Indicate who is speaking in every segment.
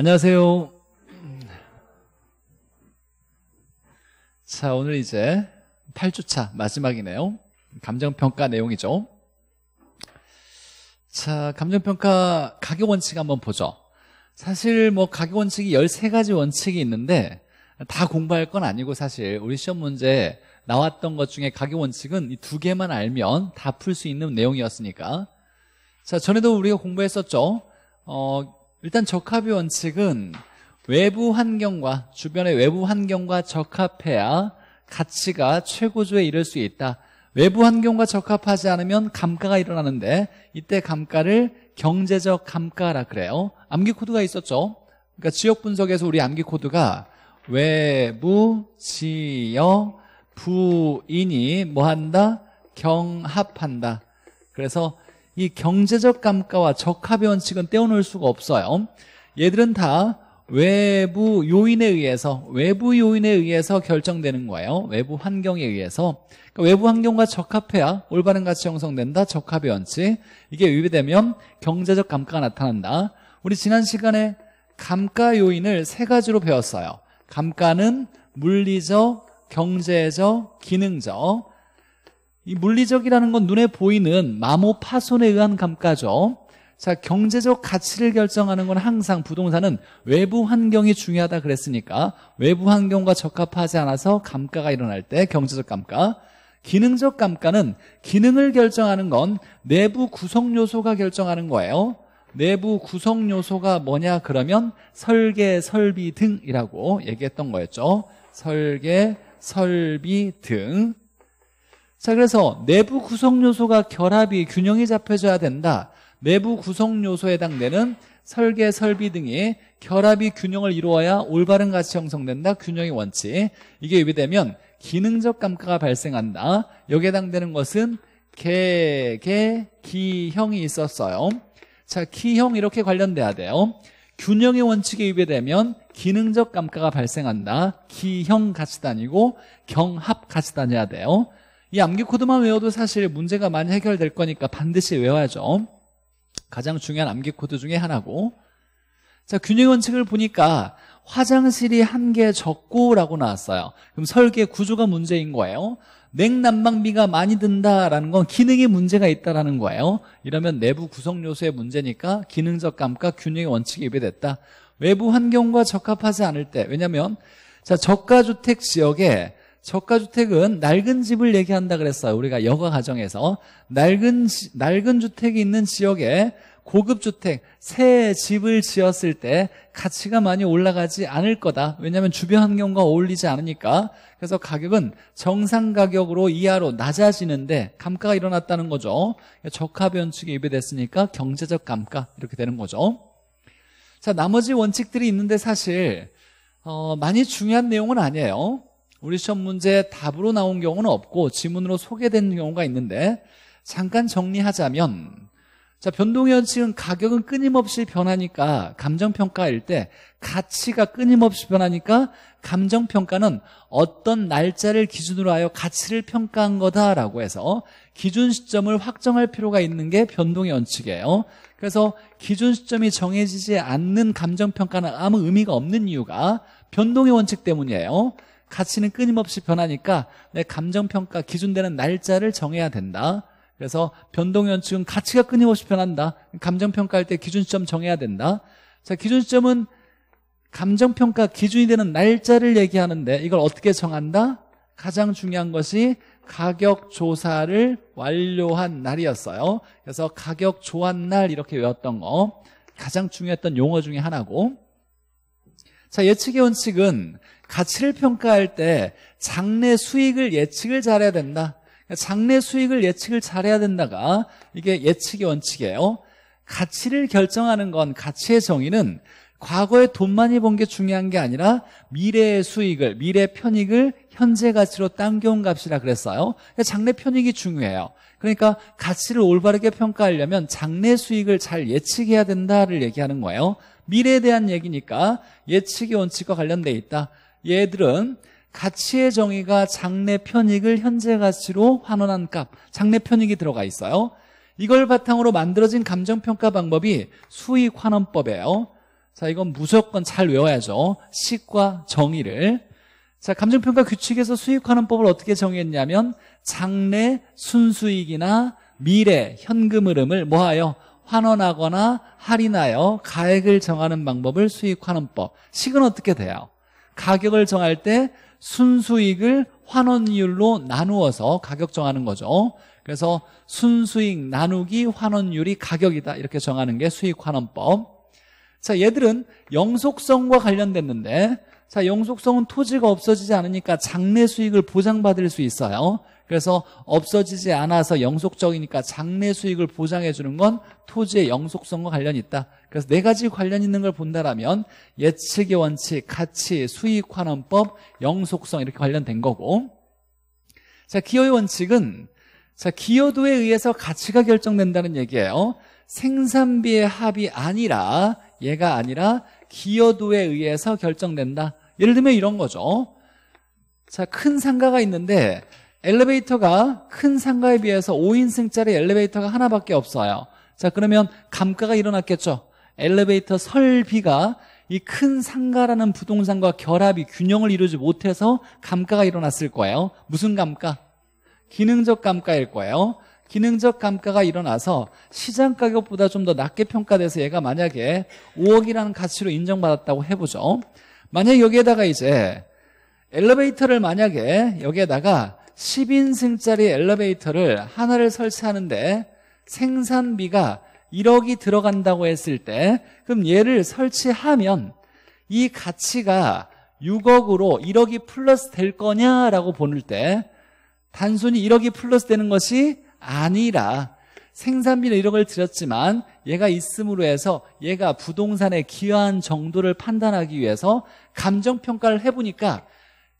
Speaker 1: 안녕하세요. 자, 오늘 이제 8주차 마지막이네요. 감정평가 내용이죠. 자, 감정평가 가격원칙 한번 보죠. 사실 뭐 가격원칙이 13가지 원칙이 있는데 다 공부할 건 아니고 사실 우리 시험 문제 나왔던 것 중에 가격원칙은 이 두 개만 알면 다 풀 수 있는 내용이었으니까. 자, 전에도 우리가 공부했었죠. 어, 일단 적합의 원칙은 외부 환경과 주변의 외부 환경과 적합해야 가치가 최고조에 이를 수 있다. 외부 환경과 적합하지 않으면 감가가 일어나는데 이때 감가를 경제적 감가라 그래요. 암기 코드가 있었죠. 그러니까 지역 분석에서 우리 암기 코드가 외부 지역 부인이 뭐 한다? 경합한다. 그래서 이 경제적 감가와 적합의 원칙은 떼어놓을 수가 없어요 얘들은 다 외부 요인에 의해서 외부 요인에 의해서 결정되는 거예요 외부 환경에 의해서 그러니까 외부 환경과 적합해야 올바른 가치 형성된다 적합의 원칙 이게 위배되면 경제적 감가가 나타난다 우리 지난 시간에 감가 요인을 세 가지로 배웠어요 감가는 물리적, 경제적, 기능적 이 물리적이라는 건 눈에 보이는 마모 파손에 의한 감가죠. 자, 경제적 가치를 결정하는 건 항상 부동산은 외부 환경이 중요하다 그랬으니까 외부 환경과 적합하지 않아서 감가가 일어날 때 경제적 감가 기능적 감가는 기능을 결정하는 건 내부 구성 요소가 결정하는 거예요. 내부 구성 요소가 뭐냐 그러면 설계, 설비 등이라고 얘기했던 거였죠. 설계, 설비 등 자, 그래서 내부 구성 요소가 결합이 균형이 잡혀져야 된다. 내부 구성 요소에 해당되는 설계, 설비 등이 결합이 균형을 이루어야 올바른 가치 형성된다. 균형의 원칙. 이게 유비되면 기능적 감가가 발생한다. 여기에 해당되는 것은 개, 개, 기형이 있었어요. 자, 기형 이렇게 관련돼야 돼요. 균형의 원칙에 위배되면 기능적 감가가 발생한다. 기형 같이 다니고 경합 같이 다녀야 돼요. 이 암기 코드만 외워도 사실 문제가 많이 해결될 거니까 반드시 외워야죠. 가장 중요한 암기 코드 중에 하나고. 자, 균형 원칙을 보니까 화장실이 한 개 적고라고 나왔어요. 그럼 설계 구조가 문제인 거예요. 냉난방비가 많이 든다라는 건 기능에 문제가 있다라는 거예요. 이러면 내부 구성 요소의 문제니까 기능적 감각 균형의 원칙이 위배됐다. 외부 환경과 적합하지 않을 때 왜냐하면 자 저가주택 지역에 저가주택은 낡은 집을 얘기한다 그랬어요. 우리가 여가 과정에서 어? 낡은 낡은 주택이 있는 지역에 고급 주택 새 집을 지었을 때 가치가 많이 올라가지 않을 거다. 왜냐하면 주변 환경과 어울리지 않으니까. 그래서 가격은 정상 가격으로 이하로 낮아지는데 감가가 일어났다는 거죠. 저가 변축이 입에됐으니까 경제적 감가 이렇게 되는 거죠. 자 나머지 원칙들이 있는데 사실 어, 많이 중요한 내용은 아니에요. 우리 시험 문제 답으로 나온 경우는 없고 지문으로 소개된 경우가 있는데 잠깐 정리하자면 자 변동의 원칙은 가격은 끊임없이 변하니까 감정평가일 때 가치가 끊임없이 변하니까 감정평가는 어떤 날짜를 기준으로 하여 가치를 평가한 거다라고 해서 기준 시점을 확정할 필요가 있는 게 변동의 원칙이에요 그래서 기준 시점이 정해지지 않는 감정평가는 아무 의미가 없는 이유가 변동의 원칙 때문이에요 가치는 끊임없이 변하니까 내 감정평가 기준되는 날짜를 정해야 된다 그래서 변동연측은 가치가 끊임없이 변한다 감정평가할 때 기준점 정해야 된다 자 기준점은 감정평가 기준이 되는 날짜를 얘기하는데 이걸 어떻게 정한다? 가장 중요한 것이 가격 조사를 완료한 날이었어요 그래서 가격 조한 날 이렇게 외웠던 거 가장 중요했던 용어 중에 하나고 자 예측의 원칙은 가치를 평가할 때 장래 수익을 예측을 잘해야 된다. 장래 수익을 예측을 잘해야 된다가 이게 예측의 원칙이에요. 가치를 결정하는 건 가치의 정의는 과거에 돈 많이 번 게 중요한 게 아니라 미래의 수익을 미래 편익을 현재 가치로 당겨온 값이라 그랬어요 그러니까 장래 편익이 중요해요 그러니까 가치를 올바르게 평가하려면 장래 수익을 잘 예측해야 된다를 얘기하는 거예요 미래에 대한 얘기니까 예측의 원칙과 관련돼 있다 얘들은 가치의 정의가 장래 편익을 현재 가치로 환원한 값, 장래 편익이 들어가 있어요. 이걸 바탕으로 만들어진 감정평가 방법이 수익환원법이에요. 자, 이건 무조건 잘 외워야죠. 식과 정의를. 자, 감정평가 규칙에서 수익환원법을 어떻게 정했냐면 장래 순수익이나 미래 현금 흐름을 뭐하여 환원하거나 할인하여 가액을 정하는 방법을 수익환원법. 식은 어떻게 돼요? 가격을 정할 때 순수익을 환원율로 나누어서 가격 정하는 거죠 그래서 순수익 나누기 환원율이 가격이다 이렇게 정하는 게 수익환원법 자 얘들은 영속성과 관련됐는데 자 영속성은 토지가 없어지지 않으니까 장래 수익을 보장받을 수 있어요 그래서 없어지지 않아서 영속적이니까 장래 수익을 보장해 주는 건 토지의 영속성과 관련이 있다. 그래서 네 가지 관련 있는 걸 본다라면 예측의 원칙, 가치, 수익환원법, 영속성 이렇게 관련된 거고 자 기여의 원칙은 자 기여도에 의해서 가치가 결정된다는 얘기예요. 생산비의 합이 아니라 얘가 아니라 기여도에 의해서 결정된다. 예를 들면 이런 거죠. 자, 큰 상가가 있는데 엘리베이터가 큰 상가에 비해서 5인승짜리 엘리베이터가 하나밖에 없어요. 자, 그러면 감가가 일어났겠죠. 엘리베이터 설비가 이 큰 상가라는 부동산과 결합이 균형을 이루지 못해서 감가가 일어났을 거예요. 무슨 감가? 기능적 감가일 거예요. 기능적 감가가 일어나서 시장 가격보다 좀 더 낮게 평가돼서 얘가 만약에 5억이라는 가치로 인정받았다고 해보죠. 만약 여기에다가 이제 엘리베이터를 만약에 여기에다가 10인승짜리 엘리베이터를 하나를 설치하는데 생산비가 1억이 들어간다고 했을 때 그럼 얘를 설치하면 이 가치가 6억으로 1억이 플러스 될 거냐라고 보는 때 단순히 1억이 플러스 되는 것이 아니라 생산비는 1억을 들였지만 얘가 있음으로 해서 얘가 부동산에 기여한 정도를 판단하기 위해서 감정평가를 해보니까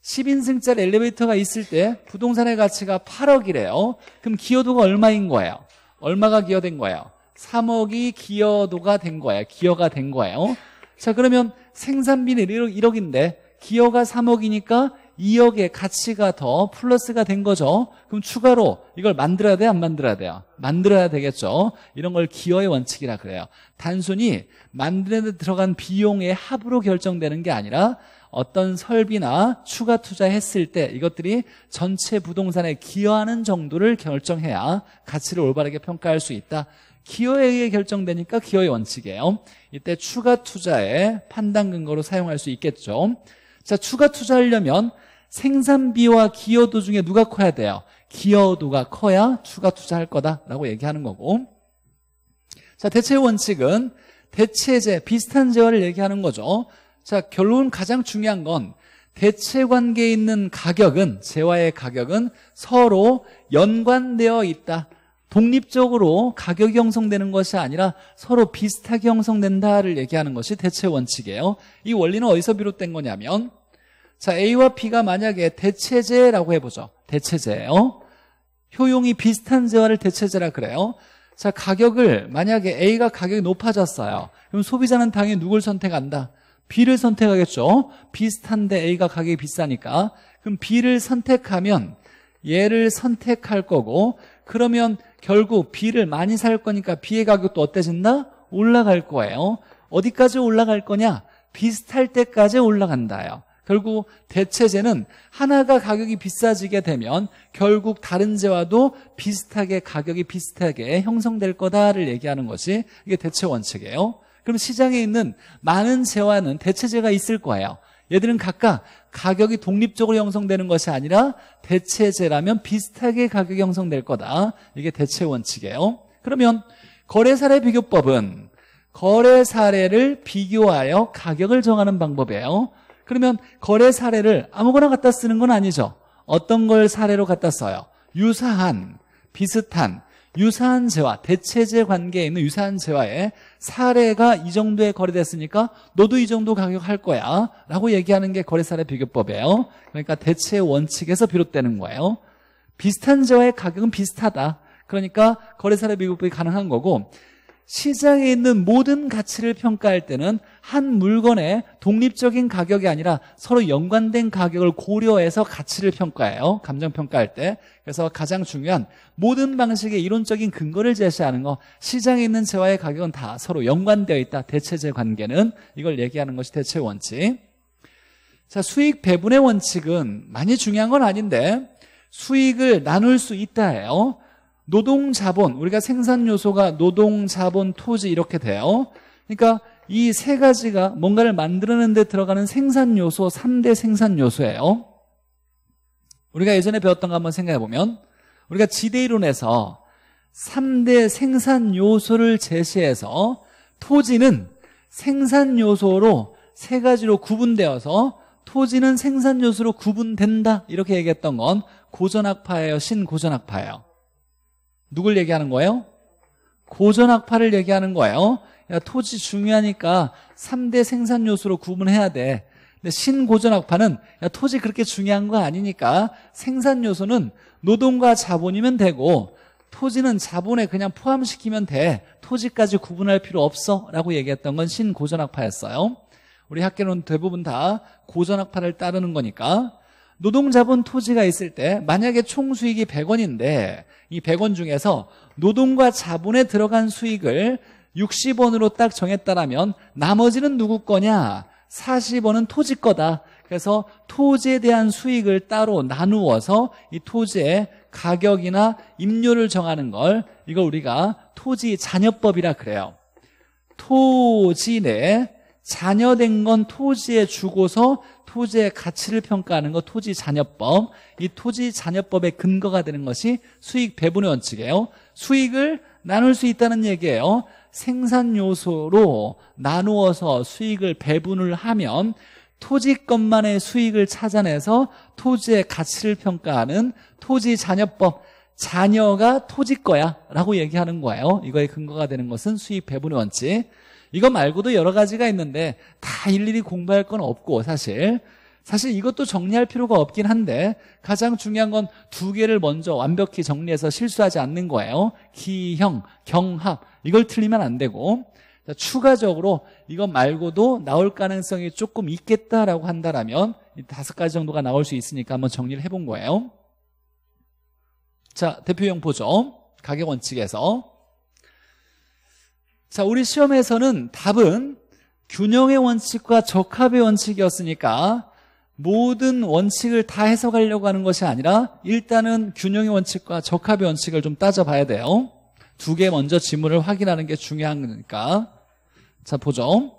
Speaker 1: 10인승짜리 엘리베이터가 있을 때 부동산의 가치가 8억이래요. 그럼 기여도가 얼마인 거예요? 얼마가 기여된 거예요? 3억이 기여도가 된 거예요. 기여가 된 거예요. 자, 그러면 생산비는 1억, 인데 기여가 3억이니까 2억의 가치가 더 플러스가 된 거죠. 그럼 추가로 이걸 만들어야 돼, 요안 만들어야 돼요? 만들어야 되겠죠. 이런 걸 기여의 원칙이라 그래요. 단순히 만드는 데 들어간 비용의 합으로 결정되는 게 아니라 어떤 설비나 추가 투자했을 때 이것들이 전체 부동산에 기여하는 정도를 결정해야 가치를 올바르게 평가할 수 있다. 기여에 의해 결정되니까 기여의 원칙이에요. 이때 추가 투자의 판단 근거로 사용할 수 있겠죠. 자, 추가 투자하려면 생산비와 기여도 중에 누가 커야 돼요? 기여도가 커야 추가 투자할 거다라고 얘기하는 거고. 자, 대체 원칙은 대체제, 비슷한 재화를 얘기하는 거죠. 자, 결론 가장 중요한 건 대체 관계에 있는 가격은, 재화의 가격은 서로 연관되어 있다. 독립적으로 가격이 형성되는 것이 아니라 서로 비슷하게 형성된다를 얘기하는 것이 대체 원칙이에요. 이 원리는 어디서 비롯된 거냐면 자 A와 B가 만약에 대체제라고 해보죠. 대체제예요. 효용이 비슷한 재화를 대체제라 그래요. 자 가격을 만약에 A가 가격이 높아졌어요. 그럼 소비자는 당연히 누굴 선택한다? B를 선택하겠죠. 비슷한데 A가 가격이 비싸니까. 그럼 B를 선택하면 얘를 선택할 거고 그러면 결국 B를 많이 살 거니까 B의 가격도 어때진다? 올라갈 거예요. 어디까지 올라갈 거냐? 비슷할 때까지 올라간다요. 결국 대체제는 하나가 가격이 비싸지게 되면 결국 다른 제와도 비슷하게 가격이 비슷하게 형성될 거다를 얘기하는 것이 이게 대체 원칙이에요. 그럼 시장에 있는 많은 재화는 대체재가 있을 거예요. 얘들은 각각 가격이 독립적으로 형성되는 것이 아니라 대체재라면 비슷하게 가격이 형성될 거다. 이게 대체 원칙이에요. 그러면 거래 사례 비교법은 거래 사례를 비교하여 가격을 정하는 방법이에요. 그러면 거래 사례를 아무거나 갖다 쓰는 건 아니죠. 어떤 걸 사례로 갖다 써요? 유사한, 비슷한, 유사한 재화, 대체재 관계에 있는 유사한 재화의 사례가 이 정도에 거래됐으니까 너도 이 정도 가격 할 거야 라고 얘기하는 게 거래사례 비교법이에요 그러니까 대체 원칙에서 비롯되는 거예요 비슷한 재화의 가격은 비슷하다 그러니까 거래사례 비교법이 가능한 거고 시장에 있는 모든 가치를 평가할 때는 한 물건의 독립적인 가격이 아니라 서로 연관된 가격을 고려해서 가치를 평가해요. 감정 평가할 때. 그래서 가장 중요한 모든 방식의 이론적인 근거를 제시하는 거 시장에 있는 재화의 가격은 다 서로 연관되어 있다. 대체재 관계는 이걸 얘기하는 것이 대체 원칙. 자, 수익 배분의 원칙은 많이 중요한 건 아닌데 수익을 나눌 수 있다 예요 노동 자본 우리가 생산 요소가 노동 자본 토지 이렇게 돼요. 그러니까 이 세 가지가 뭔가를 만드는 데 들어가는 생산 요소 3대 생산 요소예요. 우리가 예전에 배웠던 거 한번 생각해 보면 우리가 지대 이론에서 3대 생산 요소를 제시해서 토지는 생산 요소로 세 가지로 구분되어서 토지는 생산 요소로 구분된다 이렇게 얘기했던 건 고전학파예요 신고전학파예요 누굴 얘기하는 거예요? 고전학파를 얘기하는 거예요. 야, 토지 중요하니까 3대 생산 요소로 구분해야 돼. 근데 신고전학파는 야, 토지 그렇게 중요한 거 아니니까 생산 요소는 노동과 자본이면 되고 토지는 자본에 그냥 포함시키면 돼. 토지까지 구분할 필요 없어. 라고 얘기했던 건 신고전학파였어요. 우리 학교는 대부분 다 고전학파를 따르는 거니까. 노동자본 토지가 있을 때 만약에 총 수익이 100원인데 이 100원 중에서 노동과 자본에 들어간 수익을 60원으로 딱 정했다라면 나머지는 누구 거냐? 40원은 토지 거다. 그래서 토지에 대한 수익을 따로 나누어서 이 토지의 가격이나 임료를 정하는 걸 이걸 우리가 토지 잔여법이라 그래요. 토지 내 잔여된 건 토지에 주고서 토지의 가치를 평가하는 거 토지 잔여법. 이 토지 잔여법의 근거가 되는 것이 수익 배분의 원칙이에요. 수익을 나눌 수 있다는 얘기예요. 생산 요소로 나누어서 수익을 배분을 하면 토지것만의 수익을 찾아내서 토지의 가치를 평가하는 토지 잔여법 자녀가 토지 거야 라고 얘기하는 거예요 이거의 근거가 되는 것은 수익 배분의 원칙 이거 말고도 여러 가지가 있는데 다 일일이 공부할 건 없고 사실 사실 이것도 정리할 필요가 없긴 한데 가장 중요한 건 두 개를 먼저 완벽히 정리해서 실수하지 않는 거예요 기형, 경합 이걸 틀리면 안 되고 자, 추가적으로 이것 말고도 나올 가능성이 조금 있겠다라고 한다면 라 다섯 가지 정도가 나올 수 있으니까 한번 정리를 해본 거예요 자 대표형 보죠 가격 원칙에서 자, 우리 시험에서는 답은 균형의 원칙과 적합의 원칙이었으니까 모든 원칙을 다 해석하려고 하는 것이 아니라 일단은 균형의 원칙과 적합의 원칙을 좀 따져봐야 돼요. 두 개 먼저 지문을 확인하는 게 중요한 거니까. 자, 보죠.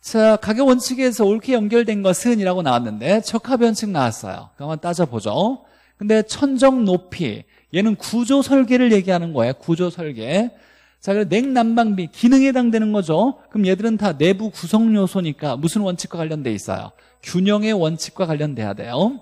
Speaker 1: 자, 가격 원칙에서 옳게 연결된 것은 이라고 나왔는데 적합 의 원칙 나왔어요. 한번 따져보죠. 근데 천정 높이 얘는 구조 설계를 얘기하는 거예요. 구조 설계. 자, 그 냉난방비 기능에 해당되는 거죠. 그럼 얘들은 다 내부 구성 요소니까 무슨 원칙과 관련돼 있어요? 균형의 원칙과 관련돼야 돼요.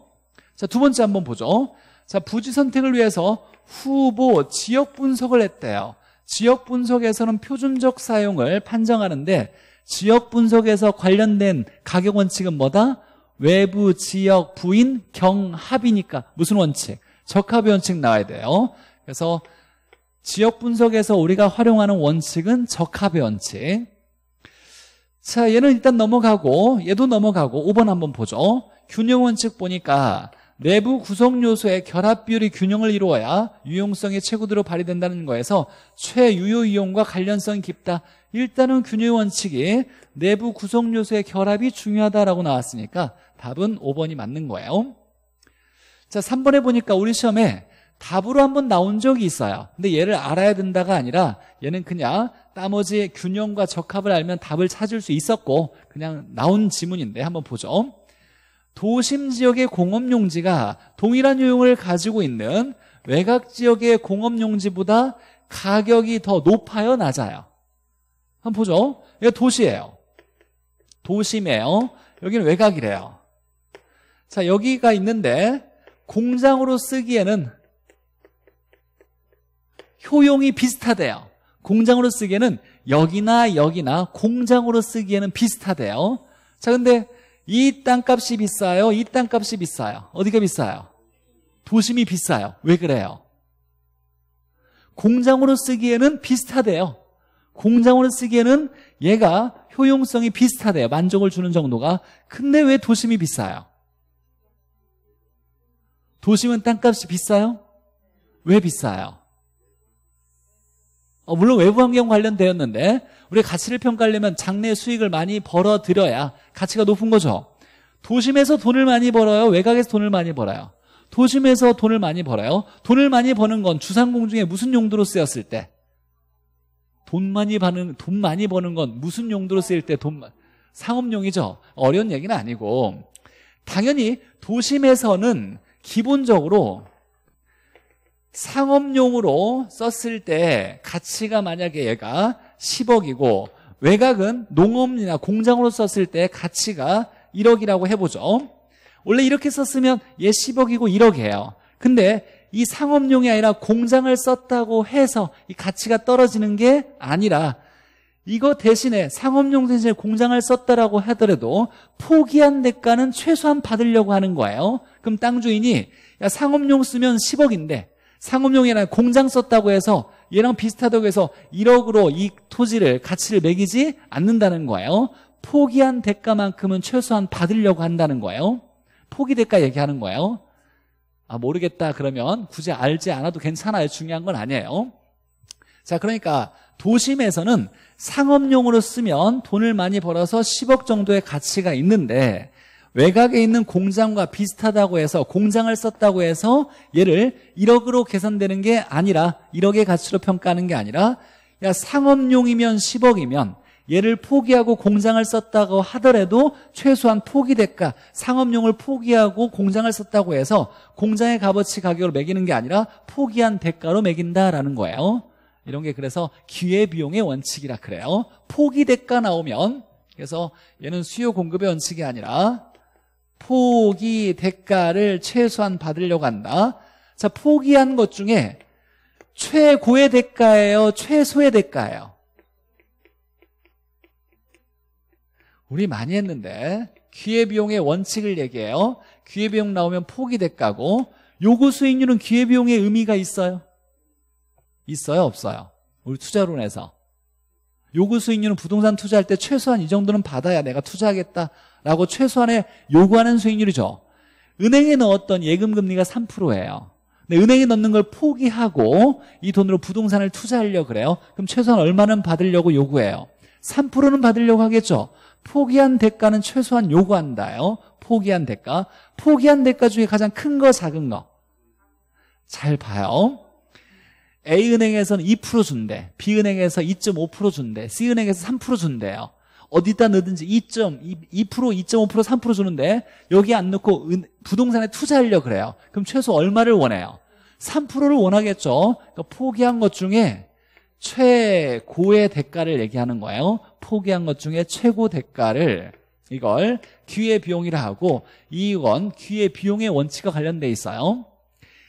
Speaker 1: 자, 두 번째 한번 보죠. 자, 부지 선택을 위해서 후보 지역 분석을 했대요. 지역 분석에서는 표준적 사용을 판정하는데 지역 분석에서 관련된 가격 원칙은 뭐다? 외부 지역 부인 경합이니까 무슨 원칙? 적합 원칙 나와야 돼요. 그래서 지역 분석에서 우리가 활용하는 원칙은 적합의 원칙. 자, 얘는 일단 넘어가고 얘도 넘어가고 5번 한번 보죠. 균형 원칙 보니까 내부 구성 요소의 결합 비율이 균형을 이루어야 유용성이 최고대로 발휘된다는 거에서 최유효 이용과 관련성이 깊다. 일단은 균형 원칙이 내부 구성 요소의 결합이 중요하다라고 나왔으니까 답은 5번이 맞는 거예요. 자, 3번에 보니까 우리 시험에 답으로 한번 나온 적이 있어요 근데 얘를 알아야 된다가 아니라 얘는 그냥 나머지 균형과 적합을 알면 답을 찾을 수 있었고 그냥 나온 지문인데 한번 보죠 도심 지역의 공업용지가 동일한 유형을 가지고 있는 외곽 지역의 공업용지보다 가격이 더 높아요 낮아요 한번 보죠 이거 도시예요 도심이에요 여기는 외곽이래요 자 여기가 있는데 공장으로 쓰기에는 효용이 비슷하대요. 공장으로 쓰기에는 여기나 여기나 공장으로 쓰기에는 비슷하대요. 자, 근데 이 땅값이 비싸요. 이 땅값이 비싸요. 어디가 비싸요? 도심이 비싸요. 왜 그래요? 공장으로 쓰기에는 비슷하대요. 공장으로 쓰기에는 얘가 효용성이 비슷하대요. 만족을 주는 정도가. 근데 왜 도심이 비싸요? 도심은 땅값이 비싸요? 왜 비싸요? 어, 물론 외부 환경 관련되었는데 우리 가치를 평가하려면 장래 수익을 많이 벌어들여야 가치가 높은 거죠. 도심에서 돈을 많이 벌어요. 외곽에서 돈을 많이 벌어요. 도심에서 돈을 많이 벌어요. 돈을 많이 버는 건 주상공 중에 무슨 용도로 쓰였을 때? 돈 많이 버는 돈 많이 버는 건 무슨 용도로 쓰일 때 돈 상업용이죠. 어려운 얘기는 아니고 당연히 도심에서는 기본적으로 상업용으로 썼을 때 가치가 만약에 얘가 10억이고 외곽은 농업이나 공장으로 썼을 때 가치가 1억이라고 해보죠. 원래 이렇게 썼으면 얘 10억이고 1억이에요. 근데 이 상업용이 아니라 공장을 썼다고 해서 이 가치가 떨어지는 게 아니라 이거 대신에 상업용 대신에 공장을 썼다라고 하더라도 포기한 대가는 최소한 받으려고 하는 거예요. 그럼 땅 주인이 야 상업용 쓰면 10억인데 상업용이 아 공장 썼다고 해서 얘랑 비슷하다고 해서 1억으로 이 토지를 가치를 매기지 않는다는 거예요. 포기한 대가만큼은 최소한 받으려고 한다는 거예요. 포기 대가 얘기하는 거예요. 아 모르겠다 그러면 굳이 알지 않아도 괜찮아요. 중요한 건 아니에요. 자 그러니까 도심에서는 상업용으로 쓰면 돈을 많이 벌어서 10억 정도의 가치가 있는데 외곽에 있는 공장과 비슷하다고 해서 공장을 썼다고 해서 얘를 1억으로 계산되는 게 아니라 1억의 가치로 평가하는 게 아니라 야 상업용이면 10억이면 얘를 포기하고 공장을 썼다고 하더라도 최소한 포기 대가 상업용을 포기하고 공장을 썼다고 해서 공장의 값어치 가격을 매기는 게 아니라 포기한 대가로 매긴다라는 거예요 이런 게 그래서 기회비용의 원칙이라 그래요 포기 대가 나오면 그래서 얘는 수요 공급의 원칙이 아니라 포기 대가를 최소한 받으려고 한다. 자, 포기한 것 중에 최고의 대가예요? 최소의 대가예요? 우리 많이 했는데 기회비용의 원칙을 얘기해요. 기회비용 나오면 포기 대가고 요구 수익률은 기회비용의 의미가 있어요? 있어요? 없어요? 우리 투자론에서 요구 수익률은 부동산 투자할 때 최소한 이 정도는 받아야 내가 투자하겠다 라고 최소한의 요구하는 수익률이죠. 은행에 넣었던 예금 금리가 3%예요. 근데 은행에 넣는 걸 포기하고 이 돈으로 부동산을 투자하려고 그래요. 그럼 최소한 얼마는 받으려고 요구해요. 3%는 받으려고 하겠죠. 포기한 대가는 최소한 요구한다요. 포기한 대가. 포기한 대가 중에 가장 큰 거, 작은 거. 잘 봐요. A은행에서는 2% 준대. B은행에서 2.5% 준대. C은행에서 3% 준대요. 어디다 넣든지 2점, 2%, 2.5%, 3% 주는데 여기 안 넣고 부동산에 투자하려 그래요. 그럼 최소 얼마를 원해요? 3%를 원하겠죠. 그러니까 포기한 것 중에 최고의 대가를 얘기하는 거예요. 포기한 것 중에 최고 대가를 이걸 기회 비용이라 하고 이건 기회 비용의 원칙과 관련돼 있어요.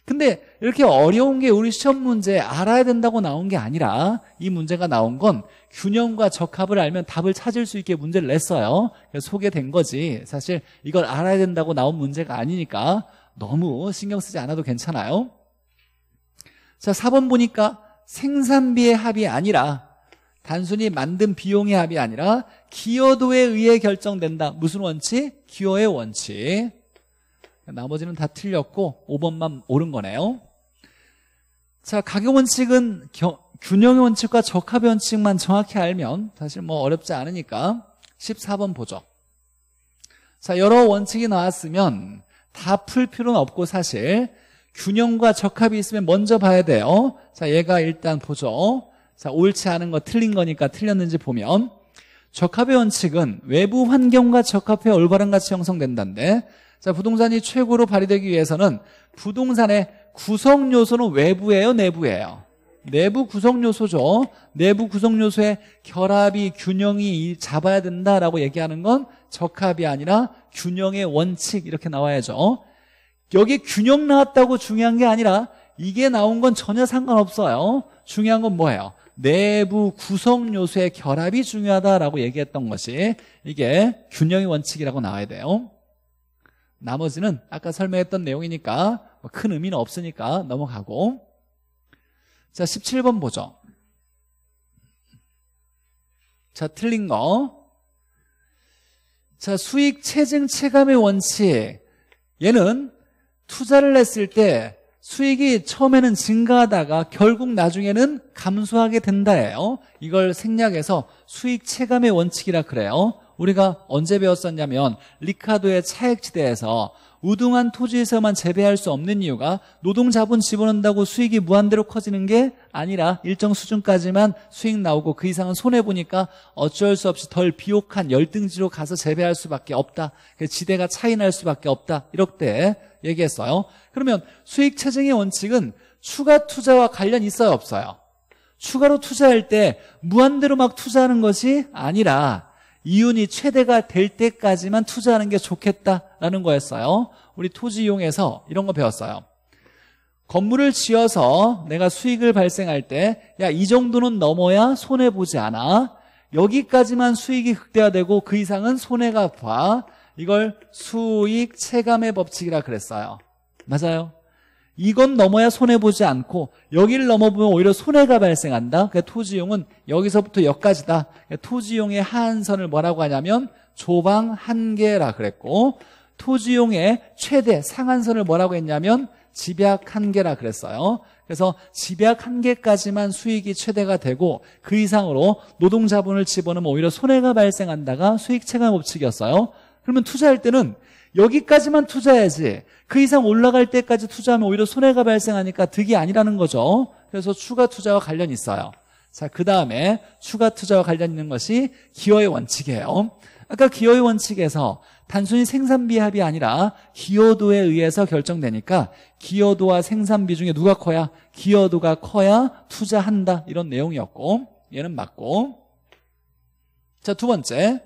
Speaker 1: 근데 이렇게 어려운 게 우리 시험 문제 알아야 된다고 나온 게 아니라 이 문제가 나온 건 균형과 적합을 알면 답을 찾을 수 있게 문제를 냈어요. 소개된 거지. 사실 이걸 알아야 된다고 나온 문제가 아니니까 너무 신경 쓰지 않아도 괜찮아요. 자, 4번 보니까 생산비의 합이 아니라 단순히 만든 비용의 합이 아니라 기여도에 의해 결정된다. 무슨 원칙? 기여의 원칙. 나머지는 다 틀렸고 5번만 옳은 거네요 자 가격 원칙은 겨, 균형의 원칙과 적합의 원칙만 정확히 알면 사실 뭐 어렵지 않으니까 14번 보죠 자 여러 원칙이 나왔으면 다 풀 필요는 없고 사실 균형과 적합이 있으면 먼저 봐야 돼요 자 얘가 일단 보죠 자 옳지 않은 거 틀린 거니까 틀렸는지 보면 적합의 원칙은 외부 환경과 적합해 올바른 가치 형성된다는데 자, 부동산이 최고로 발휘되기 위해서는 부동산의 구성 요소는 외부예요, 내부예요? 내부 구성 요소죠. 내부 구성 요소의 결합이 균형이 잡아야 된다라고 얘기하는 건 적합이 아니라 균형의 원칙 이렇게 나와야죠. 여기 균형 나왔다고 중요한 게 아니라 이게 나온 건 전혀 상관없어요. 중요한 건 뭐예요? 내부 구성 요소의 결합이 중요하다라고 얘기했던 것이 이게 균형의 원칙이라고 나와야 돼요. 나머지는 아까 설명했던 내용이니까 뭐 큰 의미는 없으니까 넘어가고 자 17번 보죠 자 틀린 거 자 수익 체증 체감의 원칙 얘는 투자를 했을 때 수익이 처음에는 증가하다가 결국 나중에는 감소하게 된다예요 이걸 생략해서 수익 체감의 원칙이라 그래요 우리가 언제 배웠었냐면 리카도의 차액지대에서 우등한 토지에서만 재배할 수 없는 이유가 노동 자본 집어넣는다고 수익이 무한대로 커지는 게 아니라 일정 수준까지만 수익 나오고 그 이상은 손해보니까 어쩔 수 없이 덜 비옥한 열등지로 가서 재배할 수밖에 없다. 그 지대가 차이 날 수밖에 없다. 이렇게 얘기했어요. 그러면 수익 체증의 원칙은 추가 투자와 관련 있어요? 없어요? 추가로 투자할 때 무한대로 막 투자하는 것이 아니라 이윤이 최대가 될 때까지만 투자하는 게 좋겠다라는 거였어요 우리 토지용에서 이 이런 거 배웠어요 건물을 지어서 내가 수익을 발생할 때 야 이 정도는 넘어야 손해보지 않아 여기까지만 수익이 극대화되고 그 이상은 손해가 봐 이걸 수익 체감의 법칙이라 그랬어요 맞아요 이건 넘어야 손해보지 않고 여기를 넘어보면 오히려 손해가 발생한다. 그러니까 토지용은 여기서부터 여기까지다. 그러니까 토지용의 한선을 뭐라고 하냐면 조방 한계라 그랬고 토지용의 최대 상한선을 뭐라고 했냐면 집약 한계라 그랬어요. 그래서 집약 한계까지만 수익이 최대가 되고 그 이상으로 노동자본을 집어넣으면 오히려 손해가 발생한다가 수익 체감 법칙이었어요. 그러면 투자할 때는 여기까지만 투자해야지. 그 이상 올라갈 때까지 투자하면 오히려 손해가 발생하니까 득이 아니라는 거죠. 그래서 추가 투자와 관련이 있어요. 자, 그 다음에 추가 투자와 관련 있는 것이 기여의 원칙이에요. 아까 기여의 원칙에서 단순히 생산비합이 아니라 기여도에 의해서 결정되니까 기여도와 생산비 중에 누가 커야? 기여도가 커야 투자한다. 이런 내용이었고, 얘는 맞고. 자, 두 번째.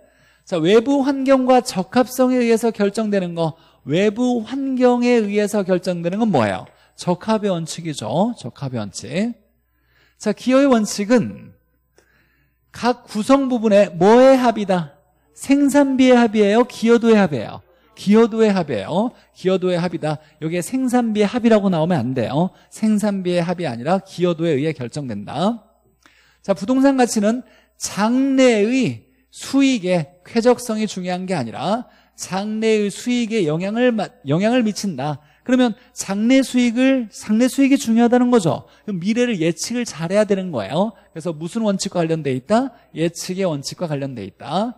Speaker 1: 자, 외부 환경과 적합성에 의해서 결정되는 거, 외부 환경에 의해서 결정되는 건 뭐예요? 적합의 원칙이죠. 적합의 원칙. 자, 기여의 원칙은 각 구성 부분에 뭐의 합이다? 생산비의 합이에요? 기여도의 합이에요? 기여도의 합이에요. 기여도의 합이다. 여기에 생산비의 합이라고 나오면 안 돼요. 생산비의 합이 아니라 기여도에 의해 결정된다. 자, 부동산 가치는 장래의 수익의 쾌적성이 중요한 게 아니라 장래의 수익에 영향을 영향을 미친다. 그러면 장래 수익을 장래 수익이 중요하다는 거죠. 그럼 미래를 예측을 잘해야 되는 거예요. 그래서 무슨 원칙과 관련돼 있다? 예측의 원칙과 관련돼 있다.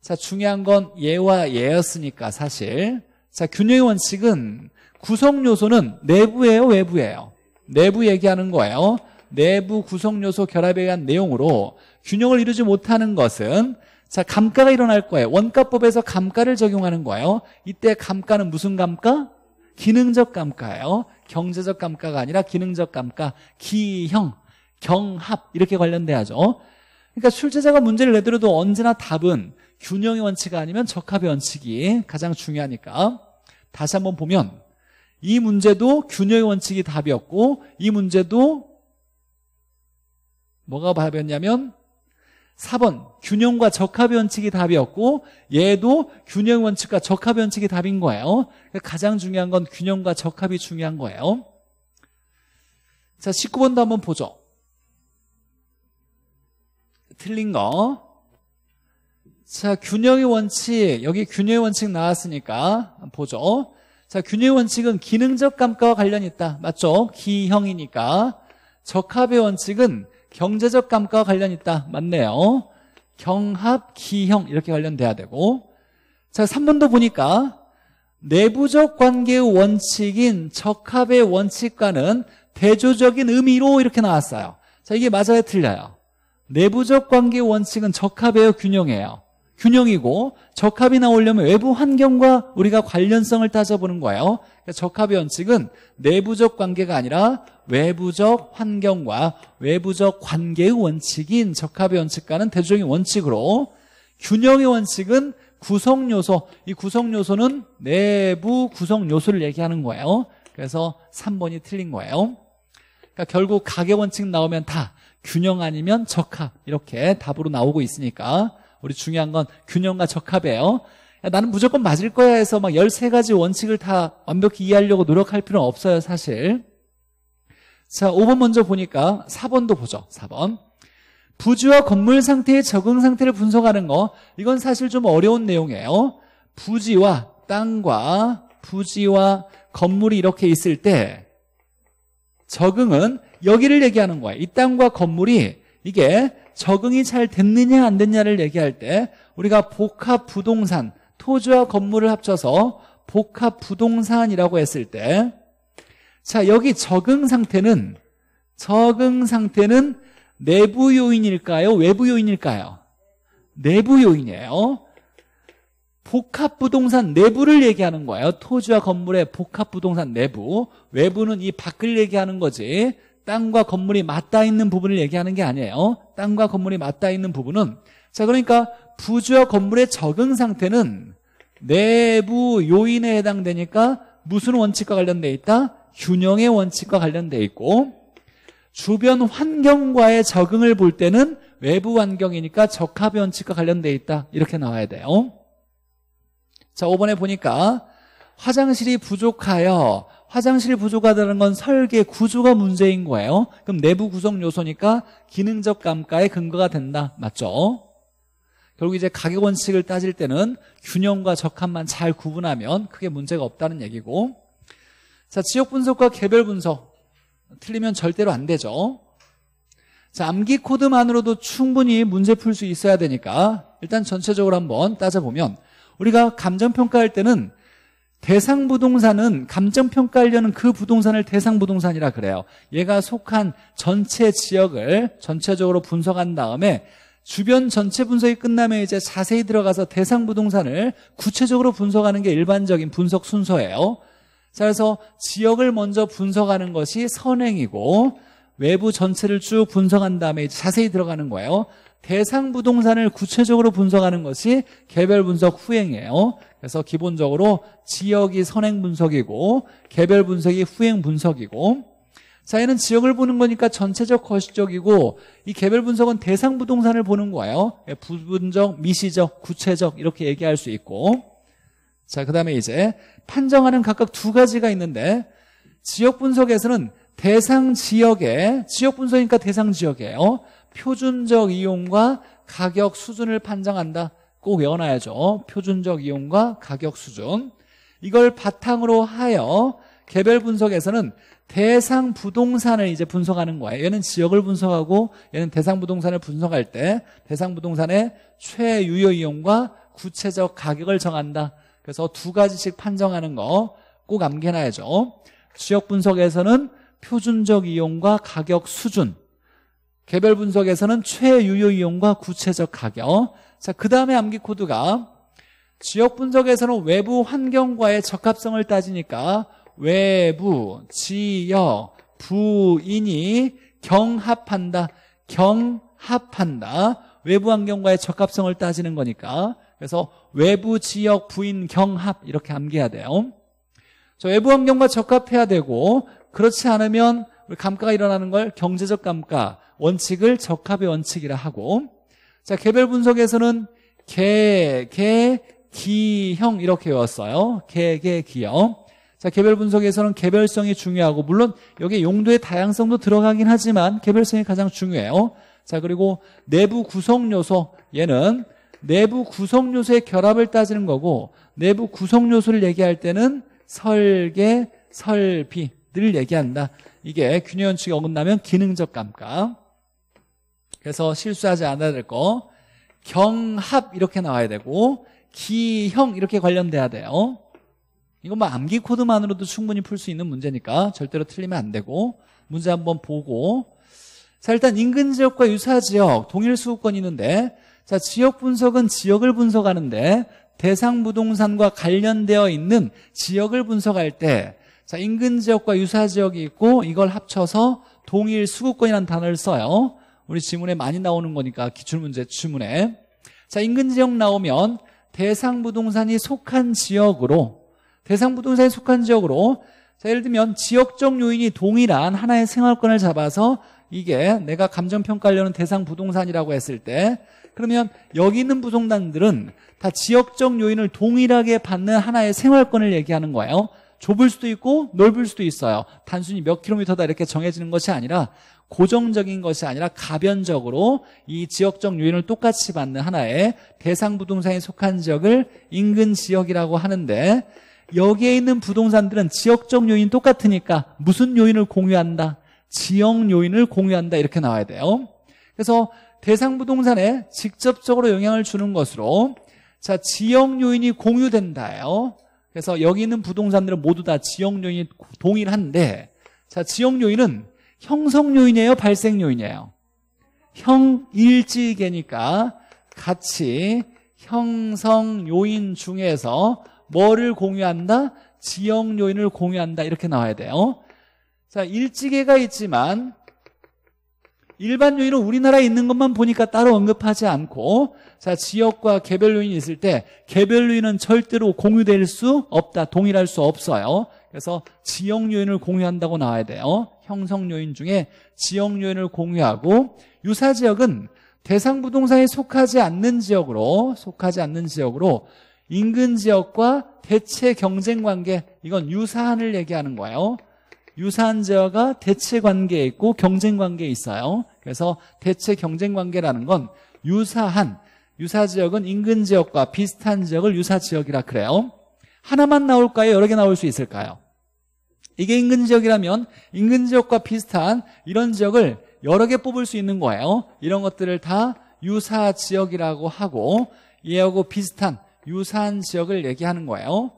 Speaker 1: 자, 중요한 건 예와 예였으니까 사실. 자, 균형의 원칙은 구성 요소는 내부예요, 외부예요. 내부 얘기하는 거예요. 내부 구성 요소 결합에 의한 내용으로 균형을 이루지 못하는 것은 자, 감가가 일어날 거예요. 원가법에서 감가를 적용하는 거예요. 이때 감가는 무슨 감가? 기능적 감가예요. 경제적 감가가 아니라 기능적 감가, 기형, 경합 이렇게 관련돼야죠. 그러니까 출제자가 문제를 내더라도 언제나 답은 균형의 원칙 이 아니면 적합의 원칙이 가장 중요하니까 다시 한번 보면 이 문제도 균형의 원칙이 답이었고 이 문제도 뭐가 답이었냐면 4번 균형과 적합 원칙이 답이었고 얘도 균형 원칙과 적합 원칙이 답인 거예요. 그러니까 가장 중요한 건 균형과 적합이 중요한 거예요. 자, 19번도 한번 보죠. 틀린 거. 자, 균형의 원칙. 여기 균형의 원칙 나왔으니까 보죠. 자, 균형의 원칙은 기능적 감가와 관련이 있다. 맞죠? 기형이니까. 적합의 원칙은 경제적 감가와 관련 있다. 맞네요. 경합, 기형 이렇게 관련돼야 되고 자 3번도 보니까 내부적 관계의 원칙인 적합의 원칙과는 대조적인 의미로 이렇게 나왔어요. 자 이게 맞아요? 틀려요? 내부적 관계의 원칙은 적합의 균형이에요. 균형이고 적합이 나오려면 외부 환경과 우리가 관련성을 따져보는 거예요. 그러니까 적합의 원칙은 내부적 관계가 아니라 외부적 환경과 외부적 관계의 원칙인 적합의 원칙과는 대조적인 원칙으로 균형의 원칙은 구성요소, 이 구성요소는 내부 구성요소를 얘기하는 거예요. 그래서 3번이 틀린 거예요. 그러니까 결국 가계 원칙 나오면 다 균형 아니면 적합 이렇게 답으로 나오고 있으니까 우리 중요한 건 균형과 적합이에요. 야, 나는 무조건 맞을 거야 해서 막 13가지 원칙을 다 완벽히 이해하려고 노력할 필요는 없어요, 사실. 자, 5번 먼저 보니까 4번도 보죠. 4번. 부지와 건물 상태의 적응 상태를 분석하는 거. 이건 사실 좀 어려운 내용이에요. 부지와 땅과 부지와 건물이 이렇게 있을 때 적응은 여기를 얘기하는 거예요. 이 땅과 건물이 이게 적응이 잘 됐느냐 안 됐냐를 얘기할 때 우리가 복합 부동산, 토지와 건물을 합쳐서 복합 부동산이라고 했을 때 자, 여기 적응 상태는 적응 상태는 내부 요인일까요? 외부 요인일까요? 내부 요인이에요. 복합 부동산 내부를 얘기하는 거예요. 토지와 건물의 복합 부동산 내부. 외부는 이 밖을 얘기하는 거지. 땅과 건물이 맞닿아 있는 부분을 얘기하는 게 아니에요. 땅과 건물이 맞닿아 있는 부분은 자 그러니까 부지와 건물의 적응 상태는 내부 요인에 해당되니까 무슨 원칙과 관련돼 있다? 균형의 원칙과 관련돼 있고 주변 환경과의 적응을 볼 때는 외부 환경이니까 적합 원칙과 관련돼 있다. 이렇게 나와야 돼요. 자, 5번에 보니까 화장실이 부족하여 화장실 부족하다는 건 설계 구조가 문제인 거예요. 그럼 내부 구성 요소니까 기능적 감가의 근거가 된다. 맞죠? 결국 이제 가격 원칙을 따질 때는 균형과 적합만 잘 구분하면 크게 문제가 없다는 얘기고 자 지역 분석과 개별 분석 틀리면 절대로 안 되죠. 자 암기 코드만으로도 충분히 문제 풀 수 있어야 되니까 일단 전체적으로 한번 따져보면 우리가 감정평가할 때는 대상 부동산은 감정평가하려는 그 부동산을 대상 부동산이라 그래요. 얘가 속한 전체 지역을 전체적으로 분석한 다음에 주변 전체 분석이 끝나면 이제 자세히 들어가서 대상 부동산을 구체적으로 분석하는 게 일반적인 분석 순서예요. 자, 그래서 지역을 먼저 분석하는 것이 선행이고 외부 전체를 쭉 분석한 다음에 자세히 들어가는 거예요. 대상 부동산을 구체적으로 분석하는 것이 개별 분석 후행이에요. 그래서 기본적으로 지역이 선행 분석이고 개별 분석이 후행 분석이고 자, 얘는 지역을 보는 거니까 전체적 거시적이고 이 개별 분석은 대상 부동산을 보는 거예요. 예, 부분적, 미시적, 구체적 이렇게 얘기할 수 있고 자, 그다음에 이제 판정하는 각각 두 가지가 있는데 지역 분석에서는 대상 지역에 지역 분석이니까 대상 지역이에요. 표준적 이용과 가격 수준을 판정한다. 꼭 외워놔야죠. 표준적 이용과 가격 수준. 이걸 바탕으로 하여 개별 분석에서는 대상 부동산을 이제 분석하는 거예요. 얘는 지역을 분석하고 얘는 대상 부동산을 분석할 때 대상 부동산의 최유효 이용과 구체적 가격을 정한다. 그래서 두 가지씩 판정하는 거 꼭 암기해놔야죠. 지역 분석에서는 표준적 이용과 가격 수준 개별 분석에서는 최유효 이용과 구체적 가격. 자, 그 다음에 암기 코드가 지역 분석에서는 외부 환경과의 적합성을 따지니까 외부, 지역, 부인이 경합한다. 경합한다. 외부 환경과의 적합성을 따지는 거니까. 그래서 외부, 지역, 부인, 경합 이렇게 암기해야 돼요. 저 외부 환경과 적합해야 되고 그렇지 않으면 감가가 일어나는 걸 경제적 감가, 원칙을 적합의 원칙이라 하고 자 개별 분석에서는 개, 개, 기, 형 이렇게 외웠어요 개, 개, 기형 자 개별 분석에서는 개별성이 중요하고 물론 여기 용도의 다양성도 들어가긴 하지만 개별성이 가장 중요해요 자 그리고 내부 구성 요소 얘는 내부 구성 요소의 결합을 따지는 거고 내부 구성 요소를 얘기할 때는 설계, 설비를 얘기한다 이게 균형 원칙에 어긋나면 기능적 감가 그래서 실수하지 않아야 될 거. 경합 이렇게 나와야 되고 기형 이렇게 관련돼야 돼요. 이건 뭐 암기 코드만으로도 충분히 풀 수 있는 문제니까 절대로 틀리면 안 되고 문제 한번 보고 자 일단 인근 지역과 유사 지역 동일 수급권이 있는데 자 지역 분석은 지역을 분석하는데 대상 부동산과 관련되어 있는 지역을 분석할 때 자 인근 지역과 유사 지역이 있고 이걸 합쳐서 동일 수급권이라는 단어를 써요. 우리 지문에 많이 나오는 거니까 기출문제 지문에 자 인근 지역 나오면 대상 부동산이 속한 지역으로 대상 부동산이 속한 지역으로 자 예를 들면 지역적 요인이 동일한 하나의 생활권을 잡아서 이게 내가 감정평가하려는 대상 부동산이라고 했을 때 그러면 여기 있는 부동산들은 다 지역적 요인을 동일하게 받는 하나의 생활권을 얘기하는 거예요 좁을 수도 있고 넓을 수도 있어요 단순히 몇 킬로미터다 이렇게 정해지는 것이 아니라 고정적인 것이 아니라 가변적으로 이 지역적 요인을 똑같이 받는 하나의 대상 부동산에 속한 지역을 인근 지역이라고 하는데 여기에 있는 부동산들은 지역적 요인 똑같으니까 무슨 요인을 공유한다? 지역 요인을 공유한다 이렇게 나와야 돼요. 그래서 대상 부동산에 직접적으로 영향을 주는 것으로 자 지역 요인이 공유된다요. 그래서 여기 있는 부동산들은 모두 다 지역 요인이 동일한데 자 지역 요인은 형성 요인이에요? 발생 요인이에요? 형일지계니까 같이 형성 요인 중에서 뭐를 공유한다? 지형 요인을 공유한다. 이렇게 나와야 돼요. 자, 일지계가 있지만 일반 요인은 우리나라에 있는 것만 보니까 따로 언급하지 않고 자 지역과 개별 요인이 있을 때 개별 요인은 절대로 공유될 수 없다 동일할 수 없어요 그래서 지역 요인을 공유한다고 나와야 돼요 형성 요인 중에 지역 요인을 공유하고 유사 지역은 대상 부동산에 속하지 않는 지역으로 속하지 않는 지역으로 인근 지역과 대체 경쟁 관계 이건 유사한을 얘기하는 거예요. 유사한 지역과 대체 관계에 있고 경쟁 관계에 있어요. 그래서 대체 경쟁 관계라는 건 유사한 유사 지역은 인근 지역과 비슷한 지역을 유사 지역이라 그래요. 하나만 나올까요? 여러 개 나올 수 있을까요? 이게 인근 지역이라면 인근 지역과 비슷한 이런 지역을 여러 개 뽑을 수 있는 거예요 이런 것들을 다 유사 지역이라고 하고 얘하고 비슷한 유사한 지역을 얘기하는 거예요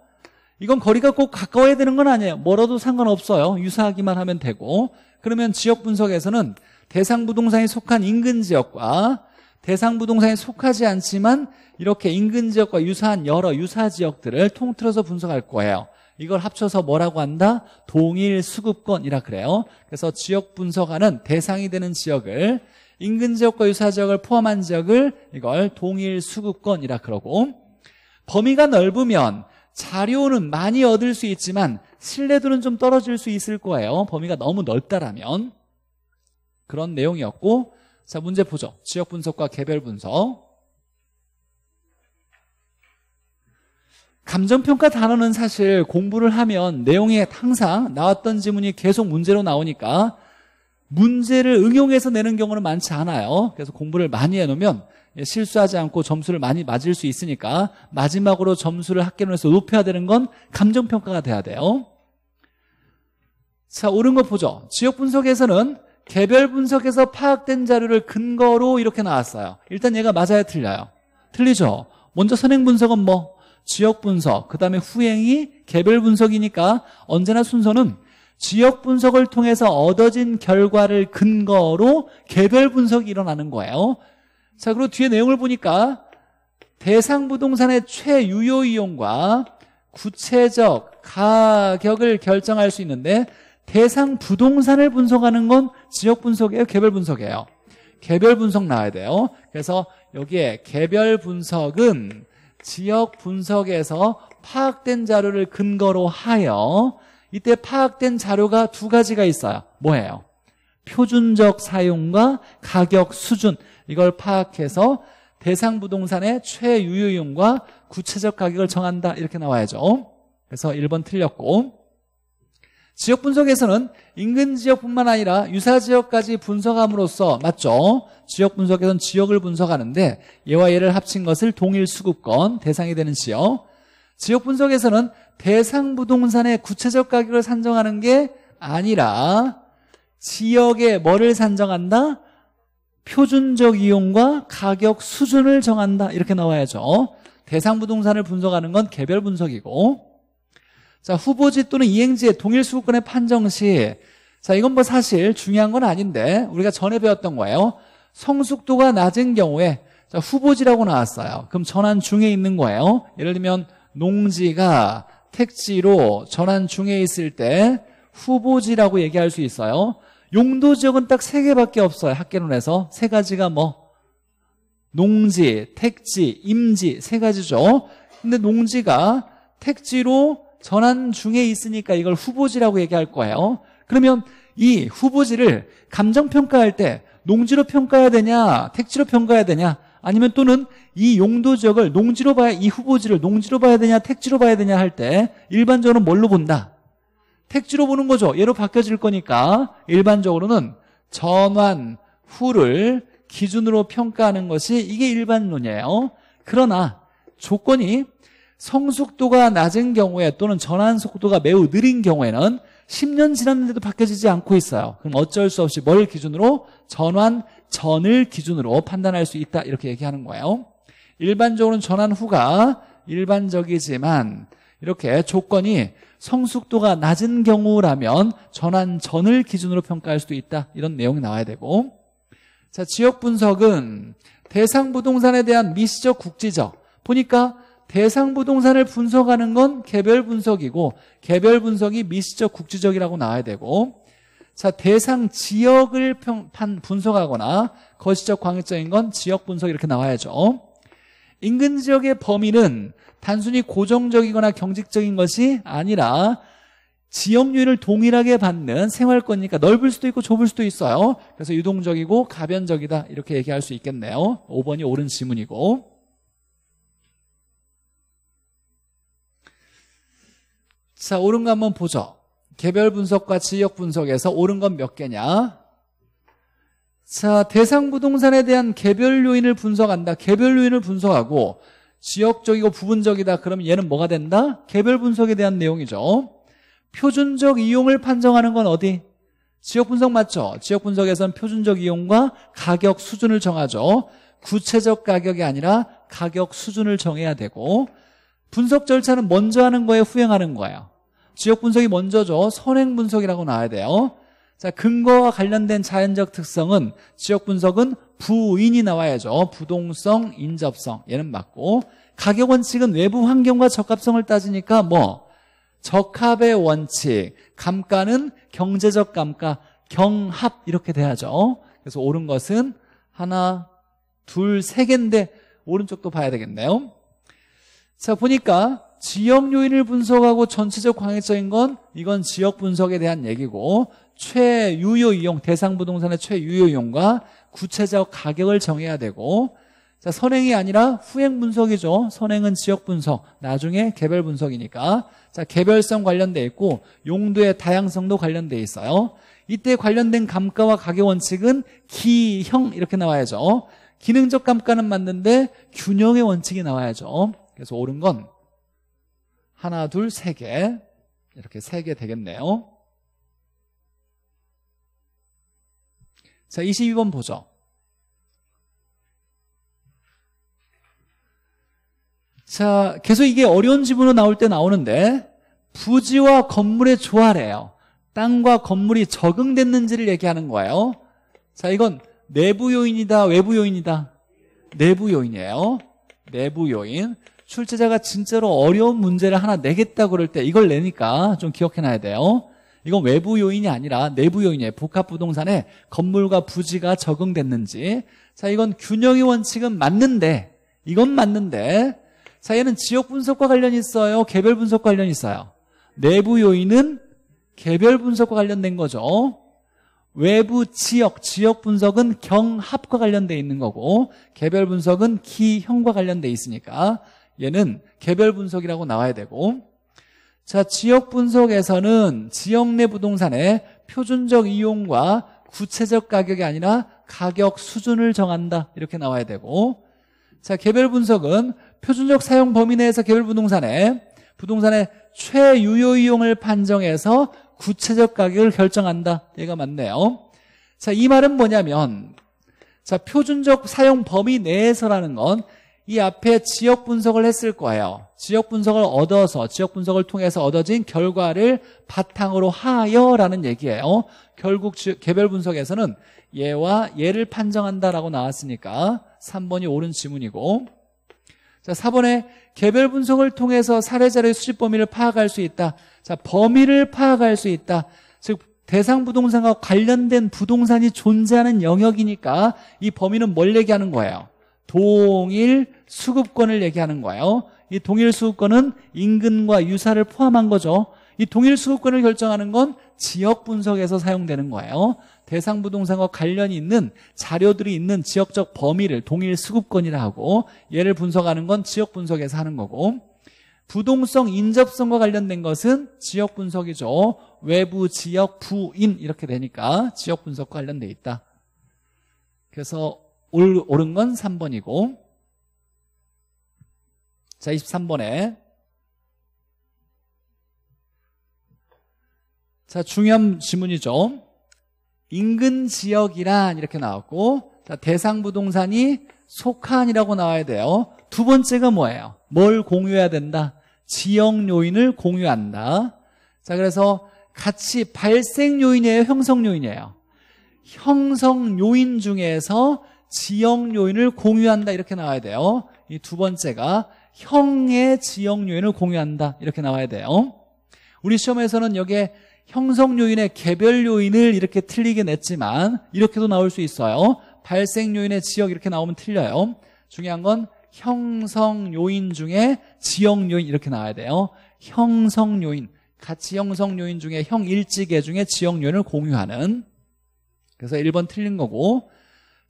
Speaker 1: 이건 거리가 꼭 가까워야 되는 건 아니에요 멀어도 상관없어요 유사하기만 하면 되고 그러면 지역 분석에서는 대상 부동산에 속한 인근 지역과 대상 부동산에 속하지 않지만 이렇게 인근 지역과 유사한 여러 유사 지역들을 통틀어서 분석할 거예요 이걸 합쳐서 뭐라고 한다? 동일 수급권이라 그래요. 그래서 지역 분석하는 대상이 되는 지역을 인근 지역과 유사 지역을 포함한 지역을 이걸 동일 수급권이라 그러고 범위가 넓으면 자료는 많이 얻을 수 있지만 신뢰도는 좀 떨어질 수 있을 거예요. 범위가 너무 넓다라면 그런 내용이었고 자 문제 보죠. 지역 분석과 개별 분석 감정평가 단어는 사실 공부를 하면 내용에 항상 나왔던 지문이 계속 문제로 나오니까 문제를 응용해서 내는 경우는 많지 않아요. 그래서 공부를 많이 해놓으면 실수하지 않고 점수를 많이 맞을 수 있으니까 마지막으로 점수를 학계로해서 높여야 되는 건 감정평가가 돼야 돼요. 자, 옳은 거 보죠. 지역 분석에서는 개별 분석에서 파악된 자료를 근거로 이렇게 나왔어요. 일단 얘가 맞아야 틀려요. 틀리죠? 먼저 선행 분석은 뭐? 지역 분석, 그 다음에 후행이 개별 분석이니까 언제나 순서는 지역 분석을 통해서 얻어진 결과를 근거로 개별 분석이 일어나는 거예요. 자, 그리고 뒤에 내용을 보니까 대상 부동산의 최유효 이용과 구체적 가격을 결정할 수 있는데 대상 부동산을 분석하는 건 지역 분석이에요? 개별 분석이에요? 개별 분석 나와야 돼요. 그래서 여기에 개별 분석은 지역 분석에서 파악된 자료를 근거로 하여 이때 파악된 자료가 두 가지가 있어요. 뭐예요? 표준적 사용과 가격 수준 이걸 파악해서 대상 부동산의 최유효용과 구체적 가격을 정한다 이렇게 나와야죠. 그래서 1번 틀렸고 지역 분석에서는 인근 지역뿐만 아니라 유사 지역까지 분석함으로써 맞죠? 지역 분석에서는 지역을 분석하는데 얘와 얘를 합친 것을 동일 수급권 대상이 되는 지역 지역 분석에서는 대상 부동산의 구체적 가격을 산정하는 게 아니라 지역의 뭐를 산정한다? 표준적 이용과 가격 수준을 정한다 이렇게 나와야죠 대상 부동산을 분석하는 건 개별 분석이고 자, 후보지 또는 이행지의 동일 수급권의 판정 시 자, 이건 뭐 사실 중요한 건 아닌데 우리가 전에 배웠던 거예요. 성숙도가 낮은 경우에 자, 후보지라고 나왔어요. 그럼 전환 중에 있는 거예요. 예를 들면 농지가 택지로 전환 중에 있을 때 후보지라고 얘기할 수 있어요. 용도 지역은 딱 세 개밖에 없어요. 학계론에서 세 가지가 뭐 농지, 택지, 임지 세 가지죠. 근데 농지가 택지로 전환 중에 있으니까 이걸 후보지라고 얘기할 거예요. 어? 그러면 이 후보지를 감정평가할 때 농지로 평가해야 되냐, 택지로 평가해야 되냐, 아니면 또는 이 용도 지역을 농지로 봐야, 이 후보지를 농지로 봐야 되냐, 택지로 봐야 되냐 할 때 일반적으로 뭘로 본다? 택지로 보는 거죠. 얘로 바뀌어질 거니까 일반적으로는 전환 후를 기준으로 평가하는 것이 이게 일반론이에요. 그러나 조건이 성숙도가 낮은 경우에 또는 전환 속도가 매우 느린 경우에는 10년 지났는데도 바뀌어지지 않고 있어요. 그럼 어쩔 수 없이 뭘 기준으로? 전환 전을 기준으로 판단할 수 있다 이렇게 얘기하는 거예요. 일반적으로는 전환 후가 일반적이지만 이렇게 조건이 성숙도가 낮은 경우라면 전환 전을 기준으로 평가할 수도 있다 이런 내용이 나와야 되고 자 지역 분석은 대상 부동산에 대한 미시적 국지적 보니까 대상 부동산을 분석하는 건 개별 분석이고 개별 분석이 미시적 국지적이라고 나와야 되고 자 대상 지역을 평, 판, 분석하거나 거시적 광역적인 건 지역 분석 이렇게 나와야죠 인근 지역의 범위는 단순히 고정적이거나 경직적인 것이 아니라 지역유인을 동일하게 받는 생활권이니까 넓을 수도 있고 좁을 수도 있어요 그래서 유동적이고 가변적이다 이렇게 얘기할 수 있겠네요 5번이 옳은 지문이고 자, 옳은 거 한번 보죠. 개별 분석과 지역 분석에서 옳은 건 몇 개냐? 자, 대상 부동산에 대한 개별 요인을 분석한다. 개별 요인을 분석하고 지역적이고 부분적이다. 그러면 얘는 뭐가 된다? 개별 분석에 대한 내용이죠. 표준적 이용을 판정하는 건 어디? 지역 분석 맞죠? 지역 분석에선 표준적 이용과 가격 수준을 정하죠. 구체적 가격이 아니라 가격 수준을 정해야 되고 분석 절차는 먼저 하는 거에 후행하는 거예요. 지역 분석이 먼저죠. 선행 분석이라고 나와야 돼요. 자, 근거와 관련된 자연적 특성은 지역 분석은 부인이 나와야죠. 부동성, 인접성 얘는 맞고 가격 원칙은 외부 환경과 적합성을 따지니까 뭐 적합의 원칙, 감가는 경제적 감가, 경합 이렇게 돼야죠. 그래서 옳은 것은 하나, 둘, 세 개인데 오른쪽도 봐야 되겠네요. 자, 보니까 지역 요인을 분석하고 전체적 광역적인건 이건 지역 분석에 대한 얘기고 최유효 이용 대상 부동산의 최유효 이용과 구체적 가격을 정해야 되고 자, 선행이 아니라 후행 분석이죠. 선행은 지역 분석, 나중에 개별 분석이니까. 자, 개별성 관련돼 있고 용도의 다양성도 관련돼 있어요. 이때 관련된 감가와 가격 원칙은 기형 이렇게 나와야죠. 기능적 감가는 맞는데 균형의 원칙이 나와야죠. 그래서 옳은 건 하나, 둘, 세 개. 이렇게 세 개 되겠네요. 자, 22번 보죠. 자, 계속 이게 어려운 지문으로 나올 때 나오는데 부지와 건물의 조화래요. 땅과 건물이 적응됐는지를 얘기하는 거예요. 자, 이건 내부 요인이다, 외부 요인이다. 내부 요인이에요. 내부 요인. 출제자가 진짜로 어려운 문제를 하나 내겠다 그럴 때 이걸 내니까 좀 기억해놔야 돼요. 이건 외부 요인이 아니라 내부 요인이에요. 복합부동산에 건물과 부지가 적응됐는지. 자, 이건 균형의 원칙은 맞는데, 이건 맞는데, 자, 얘는 지역 분석과 관련이 있어요? 개별 분석과 관련이 있어요? 내부 요인은 개별 분석과 관련된 거죠. 외부 지역, 지역 분석은 경합과 관련되어 있는 거고, 개별 분석은 기형과 관련되어 있으니까. 얘는 개별 분석이라고 나와야 되고 자 지역 분석에서는 지역 내 부동산의 표준적 이용과 구체적 가격이 아니라 가격 수준을 정한다 이렇게 나와야 되고 자 개별 분석은 표준적 사용 범위 내에서 개별 부동산의 부동산의 최유효 이용을 판정해서 구체적 가격을 결정한다 얘가 맞네요 자이 말은 뭐냐면 자 표준적 사용 범위 내에서라는 건이 앞에 지역 분석을 했을 거예요. 지역 분석을 얻어서 지역 분석을 통해서 얻어진 결과를 바탕으로 하여라는 얘기예요. 결국 개별 분석에서는 얘와 얘를 판정한다라고 나왔으니까 3번이 옳은 지문이고 자 4번에 개별 분석을 통해서 사례자의 료 수집 범위를 파악할 수 있다. 자 범위를 파악할 수 있다. 즉 대상 부동산과 관련된 부동산이 존재하는 영역이니까 이 범위는 뭘 얘기하는 거예요? 동일 수급권을 얘기하는 거예요. 이 동일 수급권은 인근과 유사를 포함한 거죠. 이 동일 수급권을 결정하는 건 지역 분석에서 사용되는 거예요. 대상 부동산과 관련이 있는 자료들이 있는 지역적 범위를 동일 수급권이라 하고 얘를 분석하는 건 지역 분석에서 하는 거고 부동성 인접성과 관련된 것은 지역 분석이죠. 외부 지역 부인 이렇게 되니까 지역 분석과 관련돼 있다. 그래서 올, 오른 건 3번이고 자 23번에 자 중요한 지문이죠 인근 지역이란 이렇게 나왔고 자, 대상 부동산이 속한이라고 나와야 돼요 두 번째가 뭐예요? 뭘 공유해야 된다? 지역 요인을 공유한다 자 그래서 같이 발생 요인이에요 형성 요인이에요 형성 요인 중에서 지역 요인을 공유한다 이렇게 나와야 돼요. 이 두 번째가 형의 지역 요인을 공유한다 이렇게 나와야 돼요. 우리 시험에서는 여기에 형성 요인의 개별 요인을 이렇게 틀리게 냈지만 이렇게도 나올 수 있어요. 발생 요인의 지역 이렇게 나오면 틀려요. 중요한 건 형성 요인 중에 지역 요인 이렇게 나와야 돼요. 형성 요인, 같이 형성 요인 중에 형일지계 중에 지역 요인을 공유하는 그래서 1번 틀린 거고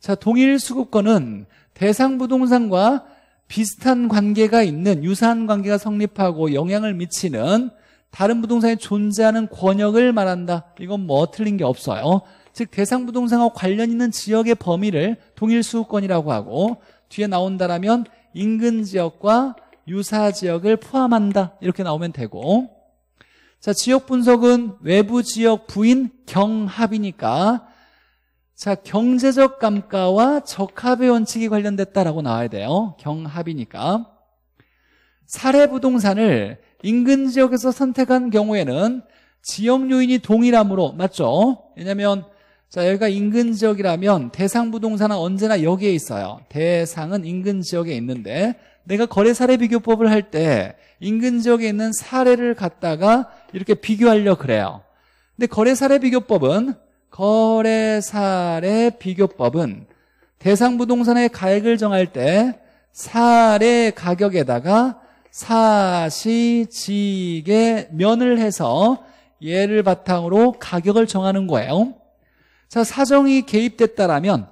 Speaker 1: 자, 동일 수급권은 대상 부동산과 비슷한 관계가 있는 유사한 관계가 성립하고 영향을 미치는 다른 부동산에 존재하는 권역을 말한다. 이건 뭐 틀린 게 없어요. 즉 대상 부동산과 관련 있는 지역의 범위를 동일 수급권이라고 하고 뒤에 나온다라면 인근 지역과 유사 지역을 포함한다. 이렇게 나오면 되고 자 지역 분석은 외부 지역 부인 경합이니까 자, 경제적 감가와 적합의 원칙이 관련됐다라고 나와야 돼요. 경합이니까. 사례 부동산을 인근 지역에서 선택한 경우에는 지역 요인이 동일함으로 맞죠? 왜냐하면 자 여기가 인근 지역이라면 대상 부동산은 언제나 여기에 있어요. 대상은 인근 지역에 있는데 내가 거래 사례 비교법을 할 때 인근 지역에 있는 사례를 갖다가 이렇게 비교하려 그래요. 근데 거래 사례 비교법은 거래사례 비교법은 대상 부동산의 가액을 정할 때 사례 가격에다가 사시지게 면을 해서 얘를 바탕으로 가격을 정하는 거예요. 자, 사정이 개입됐다라면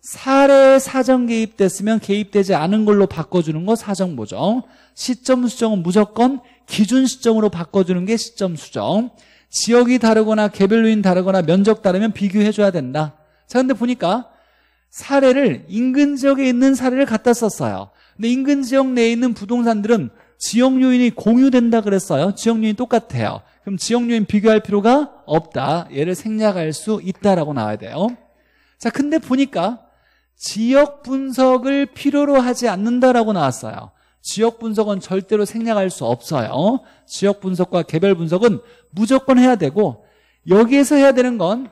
Speaker 1: 사례 사정 개입됐으면 개입되지 않은 걸로 바꿔주는 거 사정 보정 시점 수정은 무조건 기준 시점으로 바꿔주는 게 시점 수정 지역이 다르거나 개별로인 다르거나 면적 다르면 비교해줘야 된다. 자, 근데 보니까 사례를 인근 지역에 있는 사례를 갖다 썼어요. 근데 인근 지역 내에 있는 부동산들은 지역 요인이 공유된다 그랬어요. 지역 요인이 똑같아요. 그럼 지역 요인 비교할 필요가 없다. 얘를 생략할 수 있다라고 나와야 돼요. 자, 근데 보니까 지역 분석을 필요로 하지 않는다라고 나왔어요. 지역 분석은 절대로 생략할 수 없어요. 어? 지역 분석과 개별 분석은 무조건 해야 되고 여기에서 해야 되는 건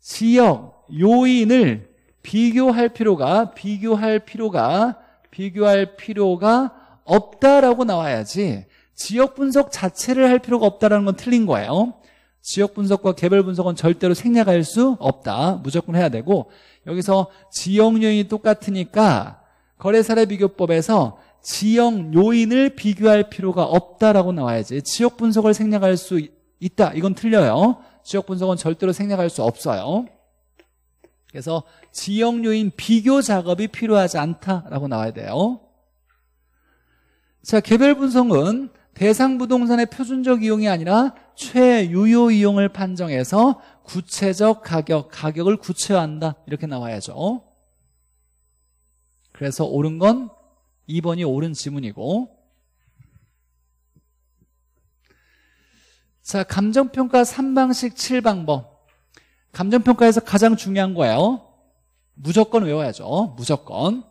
Speaker 1: 지역 요인을 비교할 필요가 비교할 필요가 비교할 필요가 없다라고 나와야지 지역 분석 자체를 할 필요가 없다라는 건 틀린 거예요. 어? 지역 분석과 개별 분석은 절대로 생략할 수 없다. 무조건 해야 되고 여기서 지역 요인이 똑같으니까 거래사례 비교법에서 지역 요인을 비교할 필요가 없다라고 나와야지 지역 분석을 생략할 수 있다 이건 틀려요 지역 분석은 절대로 생략할 수 없어요 그래서 지역 요인 비교 작업이 필요하지 않다라고 나와야 돼요 자 개별 분석은 대상 부동산의 표준적 이용이 아니라 최유효 이용을 판정해서 구체적 가격, 가격을 구체화한다 이렇게 나와야죠 그래서 옳은 건 2번이 옳은 지문이고 자 감정평가 3방식 7방법 감정평가에서 가장 중요한 거예요 무조건 외워야죠 무조건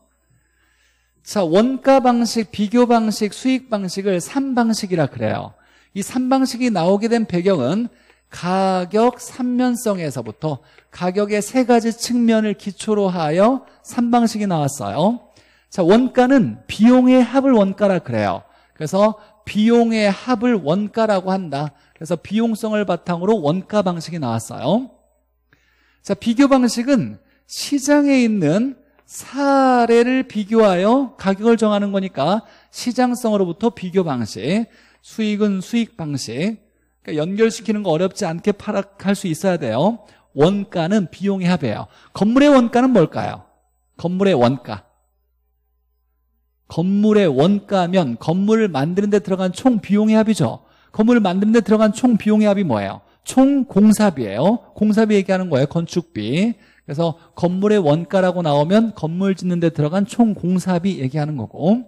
Speaker 1: 자 원가 방식, 비교 방식, 수익 방식을 3방식이라 그래요 이 3방식이 나오게 된 배경은 가격 삼면성에서부터 가격의 세 가지 측면을 기초로 하여 3방식이 나왔어요 자, 원가는 비용의 합을 원가라 그래요. 그래서 비용의 합을 원가라고 한다. 그래서 비용성을 바탕으로 원가 방식이 나왔어요. 자, 비교 방식은 시장에 있는 사례를 비교하여 가격을 정하는 거니까 시장성으로부터 비교 방식, 수익은 수익 방식. 그러니까 연결시키는 거 어렵지 않게 파악할 수 있어야 돼요. 원가는 비용의 합이에요. 건물의 원가는 뭘까요? 건물의 원가. 건물의 원가면 건물을 만드는 데 들어간 총 비용의 합이죠. 건물을 만드는 데 들어간 총 비용의 합이 뭐예요? 총 공사비예요. 공사비 얘기하는 거예요. 건축비. 그래서 건물의 원가라고 나오면 건물 짓는 데 들어간 총 공사비 얘기하는 거고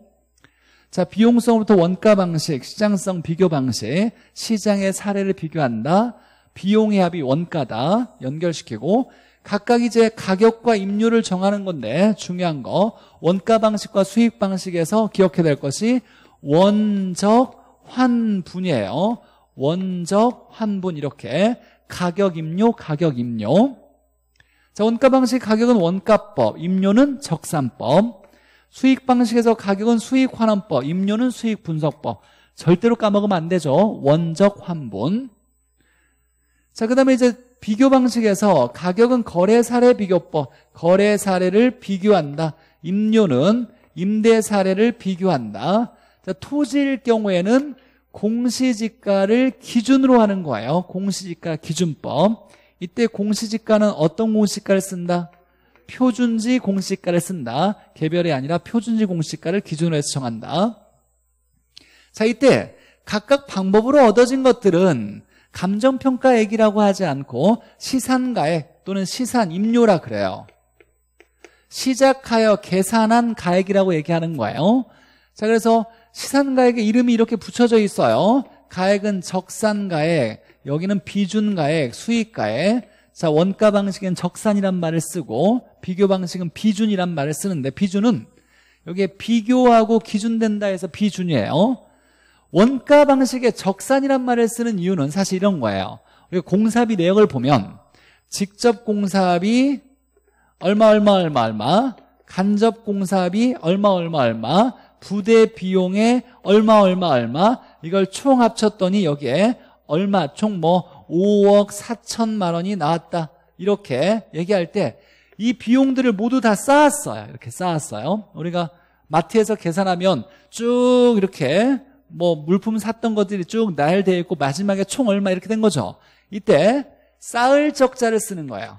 Speaker 1: 자 비용성부터 원가 방식, 시장성 비교 방식, 시장의 사례를 비교한다. 비용의 합이 원가다. 연결시키고 각각 이제 가격과 임료를 정하는 건데 중요한 거 원가 방식과 수익 방식에서 기억해야 될 것이 원적 환분이에요. 원적 환분 이렇게 가격 임료 가격 임료 자 원가 방식 가격은 원가법 임료는 적산법 수익 방식에서 가격은 수익 환원법 임료는 수익 분석법 절대로 까먹으면 안 되죠 원적 환분 자그 다음에 이제 비교 방식에서 가격은 거래 사례 비교법, 거래 사례를 비교한다. 임료는 임대 사례를 비교한다. 자, 토지일 경우에는 공시지가를 기준으로 하는 거예요. 공시지가 기준법. 이때 공시지가는 어떤 공시가를 쓴다? 표준지 공시가를 쓴다. 개별이 아니라 표준지 공시가를 기준으로 해서 정한다. 자, 이때 각각 방법으로 얻어진 것들은 감정평가액이라고 하지 않고 시산가액 또는 시산임료라 그래요. 시작하여 계산한 가액이라고 얘기하는 거예요. 자, 그래서 시산가액의 이름이 이렇게 붙여져 있어요. 가액은 적산가액, 여기는 비준가액, 수익가액. 자, 원가 방식은 적산이란 말을 쓰고 비교 방식은 비준이란 말을 쓰는데 비준은 여기에 비교하고 기준된다 해서 비준이에요. 원가 방식의 적산이란 말을 쓰는 이유는 사실 이런 거예요. 우리 공사비 내역을 보면 직접 공사비 얼마 얼마 얼마 얼마 간접 공사비 얼마 얼마 얼마 부대 비용에 얼마 얼마 얼마 이걸 총 합쳤더니 여기에 얼마 총 뭐 5억 4천만 원이 나왔다 이렇게 얘기할 때 이 비용들을 모두 다 쌓았어요 이렇게 쌓았어요 우리가 마트에서 계산하면 쭉 이렇게 뭐 물품 샀던 것들이 쭉 나열되어 있고 마지막에 총 얼마 이렇게 된 거죠. 이때 쌓을 적자를 쓰는 거예요.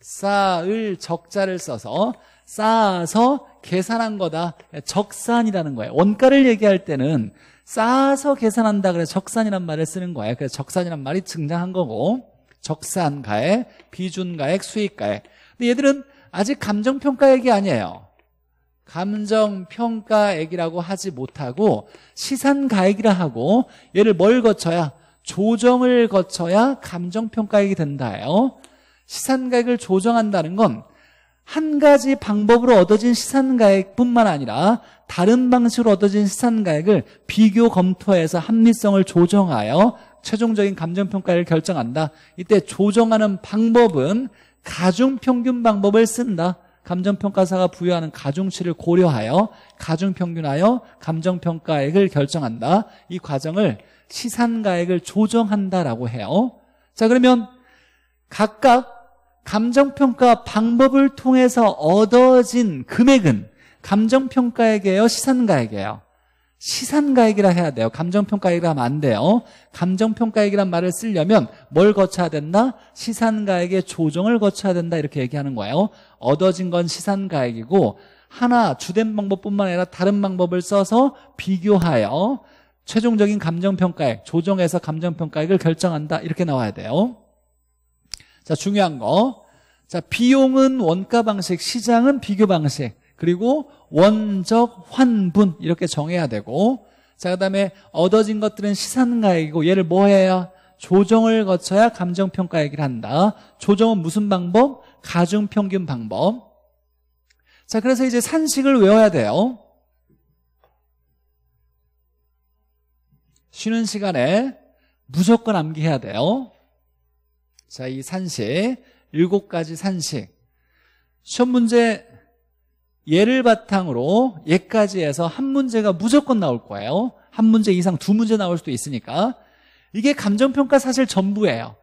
Speaker 1: 쌓을 적자를 써서 쌓아서 계산한 거다. 적산이라는 거예요. 원가를 얘기할 때는 쌓아서 계산한다 그래 적산이란 말을 쓰는 거예요. 그래서 적산이란 말이 증장한 거고 적산가액, 비준가액, 수익가액. 근데 얘들은 아직 감정평가 얘기 아니에요. 감정평가액이라고 하지 못하고 시산가액이라 하고 얘를 뭘 거쳐야 조정을 거쳐야 감정평가액이 된다요 시산가액을 조정한다는 건 한 가지 방법으로 얻어진 시산가액뿐만 아니라 다른 방식으로 얻어진 시산가액을 비교 검토해서 합리성을 조정하여 최종적인 감정평가를 결정한다 이때 조정하는 방법은 가중평균 방법을 쓴다 감정평가사가 부여하는 가중치를 고려하여 가중평균하여 감정평가액을 결정한다. 이 과정을 시산가액을 조정한다라고 해요. 자 그러면 각각 감정평가 방법을 통해서 얻어진 금액은 감정평가액이에요? 시산가액이에요? 시산가액이라 해야 돼요. 감정평가액이라 하면 안 돼요. 감정평가액이란 말을 쓰려면 뭘 거쳐야 된다? 시산가액의 조정을 거쳐야 된다 이렇게 얘기하는 거예요. 얻어진 건 시산가액이고 하나 주된 방법뿐만 아니라 다른 방법을 써서 비교하여 최종적인 감정평가액, 조정해서 감정평가액을 결정한다 이렇게 나와야 돼요. 자 중요한 거. 자 비용은 원가 방식, 시장은 비교 방식. 그리고 원적 환분 이렇게 정해야 되고 자 그다음에 얻어진 것들은 시산가액이고 얘를 뭐 해야 조정을 거쳐야 감정평가 얘기를 한다. 조정은 무슨 방법? 가중평균 방법. 자, 그래서 이제 산식을 외워야 돼요. 쉬는 시간에 무조건 암기해야 돼요. 자, 이 산식. 일곱 가지 산식. 시험 문제 얘를 바탕으로 얘까지 해서 한 문제가 무조건 나올 거예요. 한 문제 이상 두 문제 나올 수도 있으니까. 이게 감정평가 사실 전부예요.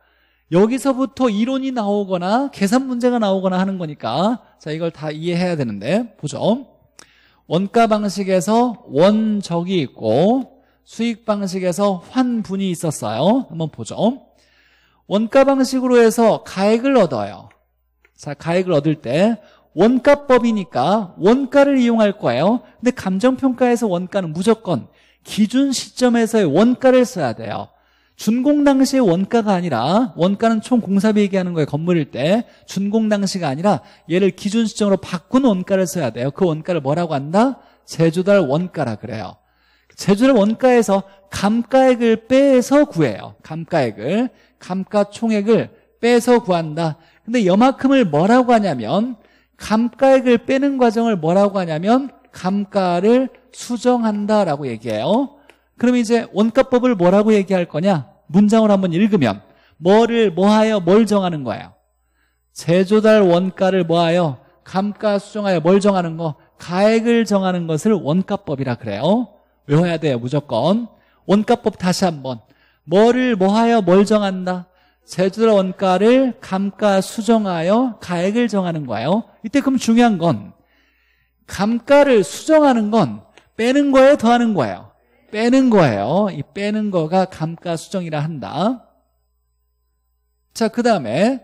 Speaker 1: 여기서부터 이론이 나오거나 계산 문제가 나오거나 하는 거니까 자 이걸 다 이해해야 되는데 보죠. 원가 방식에서 원적이 있고 수익 방식에서 환분이 있었어요. 한번 보죠. 원가 방식으로 해서 가액을 얻어요. 자 가액을 얻을 때 원가법이니까 원가를 이용할 거예요 근데 감정평가에서 원가는 무조건 기준 시점에서의 원가를 써야 돼요 준공 당시의 원가가 아니라 원가는 총 공사비 얘기하는 거예요 건물일 때 준공 당시가 아니라 얘를 기준 시점으로 바꾼 원가를 써야 돼요 그 원가를 뭐라고 한다? 제조달 원가라 그래요 제조달 원가에서 감가액을 빼서 구해요 감가액을 감가총액을 빼서 구한다 근데 여만큼을 뭐라고 하냐면 감가액을 빼는 과정을 뭐라고 하냐면 감가를 수정한다라고 얘기해요. 그럼 이제 원가법을 뭐라고 얘기할 거냐? 문장을 한번 읽으면 뭐를 뭐하여 뭘 정하는 거예요? 제조달 원가를 뭐하여 감가 수정하여 뭘 정하는 거? 가액을 정하는 것을 원가법이라 그래요. 외워야 돼요, 무조건. 원가법 다시 한번. 뭐를 뭐하여 뭘 정한다? 제주도 원가를 감가 수정하여 가액을 정하는 거예요. 이때 그럼 중요한 건 감가를 수정하는 건 빼는 거예요, 더하는 거예요. 빼는 거예요. 이 빼는 거가 감가 수정이라 한다. 자, 그 다음에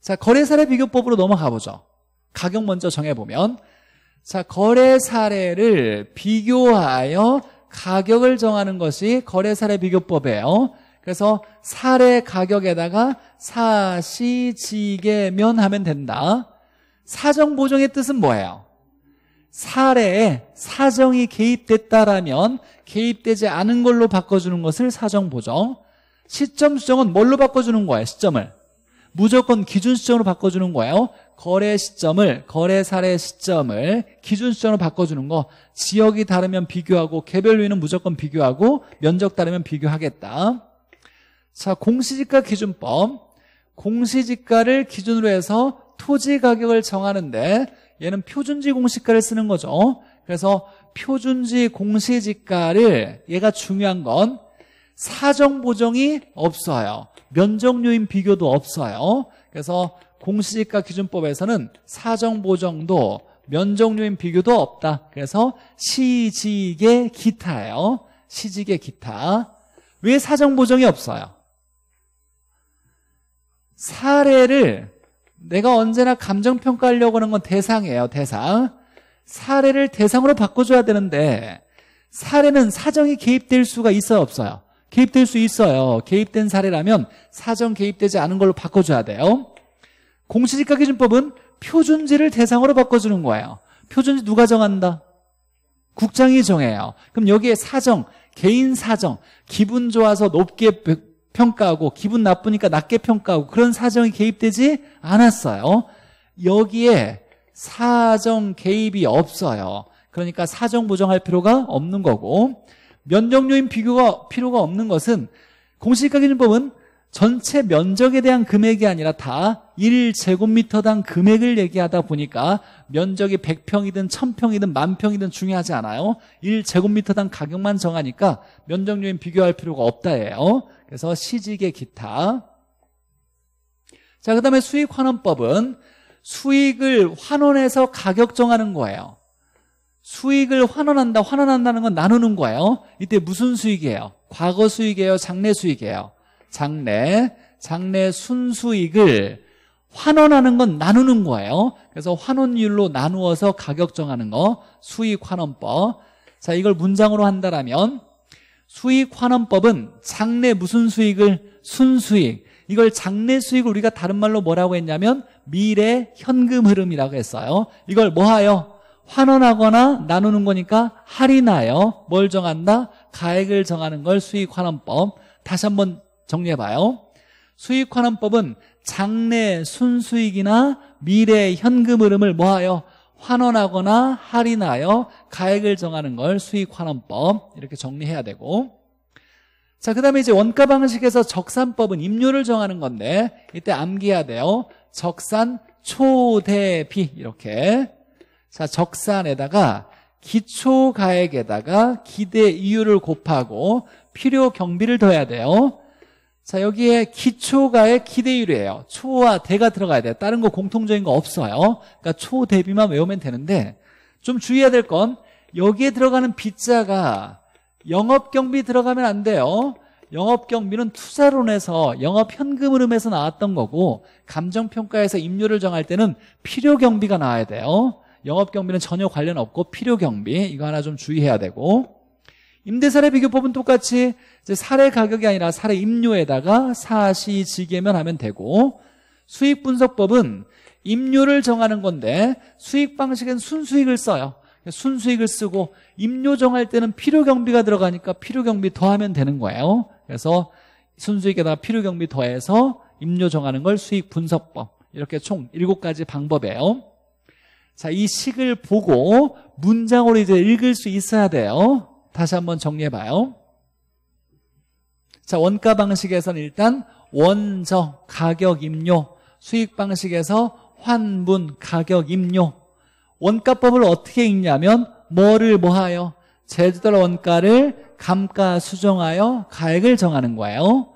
Speaker 1: 자 거래 사례 비교법으로 넘어가 보죠. 가격 먼저 정해 보면 자 거래 사례를 비교하여 가격을 정하는 것이 거래 사례 비교법이에요. 그래서 살의 가격에다가 사시지게면 하면 된다. 사정보정의 뜻은 뭐예요? 사례에 사정이 개입됐다라면 개입되지 않은 걸로 바꿔주는 것을 사정보정 시점 수정은 뭘로 바꿔주는 거예요? 시점을 무조건 기준 시점으로 바꿔주는 거예요 거래 시점을 거래 사례 시점을 기준 시점으로 바꿔주는 거 지역이 다르면 비교하고 개별위는 무조건 비교하고 면적 다르면 비교하겠다 자, 공시지가 기준법. 공시지가를 기준으로 해서 토지 가격을 정하는데 얘는 표준지 공시가를 쓰는 거죠. 그래서 표준지 공시지가를 얘가 중요한 건 사정 보정이 없어요. 면적료인 비교도 없어요. 그래서 공시지가 기준법에서는 사정 보정도 면적료인 비교도 없다. 그래서 시지계 기타예요. 시지계 기타. 왜 사정 보정이 없어요? 사례를 내가 언제나 감정평가하려고 하는 건 대상이에요. 대상. 사례를 대상으로 바꿔줘야 되는데 사례는 사정이 개입될 수가 있어요? 없어요? 개입될 수 있어요. 개입된 사례라면 사정 개입되지 않은 걸로 바꿔줘야 돼요. 공시지가기준법은 표준지를 대상으로 바꿔주는 거예요. 표준지 누가 정한다? 국장이 정해요. 그럼 여기에 사정, 개인 사정, 기분 좋아서 높게 평가하고 기분 나쁘니까 낮게 평가하고 그런 사정이 개입되지 않았어요. 여기에 사정 개입이 없어요. 그러니까 사정 보정할 필요가 없는 거고 면적요인 비교가 필요가 없는 것은 공시가격법은 전체 면적에 대한 금액이 아니라 다 1제곱미터당 금액을 얘기하다 보니까 면적이 100평이든 1000평이든 만평이든 중요하지 않아요 1제곱미터당 가격만 정하니까 면적요인 비교할 필요가 없다예요 그래서 시직의 기타. 자, 그 다음에 수익 환원법은 수익을 환원해서 가격 정하는 거예요. 수익을 환원한다, 환원한다는 건 나누는 거예요. 이때 무슨 수익이에요? 과거 수익이에요? 장래 수익이에요? 장래, 장래 순수익을 환원하는 건 나누는 거예요. 그래서 환원율로 나누어서 가격 정하는 거, 수익 환원법. 자, 이걸 문장으로 한다라면 수익환원법은 장래 무슨 수익을 순수익 이걸 장래 수익을 우리가 다른 말로 뭐라고 했냐면 미래 현금 흐름이라고 했어요 이걸 뭐하여 환원하거나 나누는 거니까 할인하여 뭘 정한다? 가액을 정하는 걸 수익환원법 다시 한번 정리해봐요 수익환원법은 장래 순수익이나 미래 현금 흐름을 뭐하여 환원하거나 할인하여 가액을 정하는 걸 수익환원법 이렇게 정리해야 되고 자, 그 다음에 이제 원가 방식에서 적산법은 임료를 정하는 건데 이때 암기해야 돼요. 적산 초대비 이렇게 자, 적산에다가 기초가액에다가 기대 이율을 곱하고 필요 경비를 더해야 돼요. 자, 여기에 기초가의 기대율이에요. 초와 대가 들어가야 돼요. 다른 거 공통적인 거 없어요. 그러니까 초 대비만 외우면 되는데 좀 주의해야 될 건 여기에 들어가는 빗자가 영업경비 들어가면 안 돼요. 영업경비는 투자론에서영업현금흐름에서 나왔던 거고 감정평가에서 임료를 정할 때는 필요경비가 나와야 돼요. 영업경비는 전혀 관련 없고 필요경비 이거 하나 좀 주의해야 되고 임대사례 비교법은 똑같이 이제 사례 가격이 아니라 사례 임료에다가 사시지계면 하면 되고 수익 분석법은 임료를 정하는 건데 수익 방식은 순수익을 써요. 순수익을 쓰고 임료 정할 때는 필요 경비가 들어가니까 필요 경비 더하면 되는 거예요. 그래서 순수익에다가 필요 경비 더해서 임료 정하는 걸 수익 분석법. 이렇게 총 7가지 방법이에요. 자, 이 식을 보고 문장으로 이제 읽을 수 있어야 돼요. 다시 한번 정리해 봐요. 자, 원가 방식에서는 일단 원정, 가격, 임료, 수익 방식에서 환분, 가격, 임료. 원가법을 어떻게 읽냐면 뭐를 뭐하여 제주도 원가를 감가 수정하여 가액을 정하는 거예요.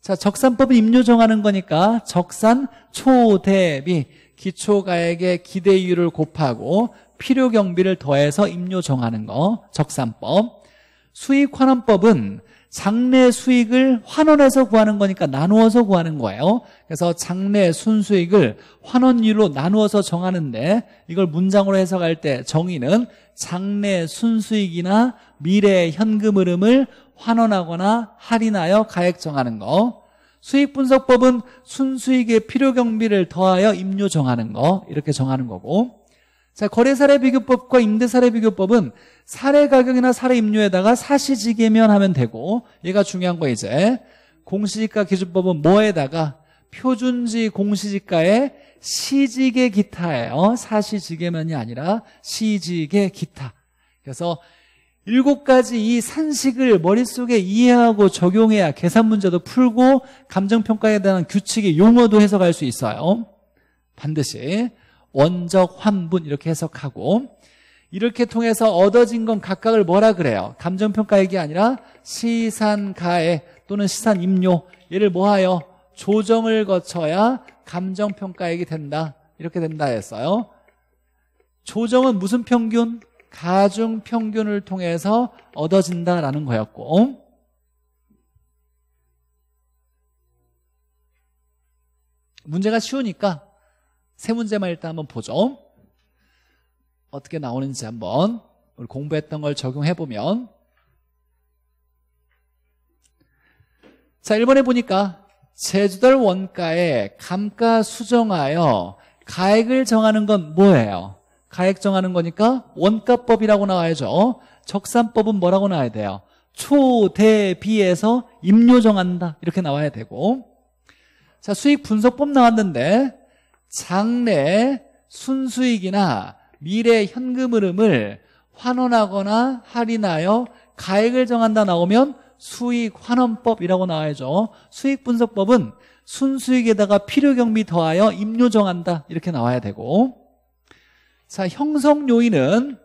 Speaker 1: 자, 적산법은 임료 정하는 거니까 적산 초대비 기초가액의 기대율을 곱하고 필요 경비를 더해서 임료 정하는 거 적산법. 수익환원법은 장래 수익을 환원해서 구하는 거니까 나누어서 구하는 거예요. 그래서 장래 순수익을 환원율로 나누어서 정하는데 이걸 문장으로 해석할 때 정의는 장래 순수익이나 미래 현금 흐름을 환원하거나 할인하여 가액 정하는 거. 수익 분석법은 순수익의 필요 경비를 더하여 임료 정하는 거 이렇게 정하는 거고 자, 거래사례 비교법과 임대사례 비교법은 사례 가격이나 사례 임료에다가 사시지계면 하면 되고 얘가 중요한 거 이제 공시지가 기준법은 뭐에다가 표준지 공시지가에 시지계 기타예요. 사시지계면이 아니라 시지계 기타. 그래서 일곱 가지 이 산식을 머릿속에 이해하고 적용해야 계산 문제도 풀고 감정평가에 대한 규칙의 용어도 해석할 수 있어요. 반드시. 원적 환분 이렇게 해석하고 이렇게 통해서 얻어진 건 각각을 뭐라 그래요? 감정평가액이 아니라 시산가에 또는 시산임료 얘를 뭐하여 조정을 거쳐야 감정평가액이 된다 이렇게 된다 했어요 조정은 무슨 평균? 가중평균을 통해서 얻어진다라는 거였고 문제가 쉬우니까 세 문제만 일단 한번 보죠 어떻게 나오는지 한번 우리 공부했던 걸 적용해보면 자 1번에 보니까 제주달 원가에 감가 수정하여 가액을 정하는 건 뭐예요? 가액 정하는 거니까 원가법이라고 나와야죠 적산법은 뭐라고 나와야 돼요? 초대비에서 임료 정한다 이렇게 나와야 되고 자 수익 분석법 나왔는데 장래 순수익이나 미래 현금 흐름을 환원하거나 할인하여 가액을 정한다 나오면 수익 환원법이라고 나와야죠. 수익 분석법은 순수익에다가 필요 경비 더하여 임료 정한다 이렇게 나와야 되고 자 형성 요인은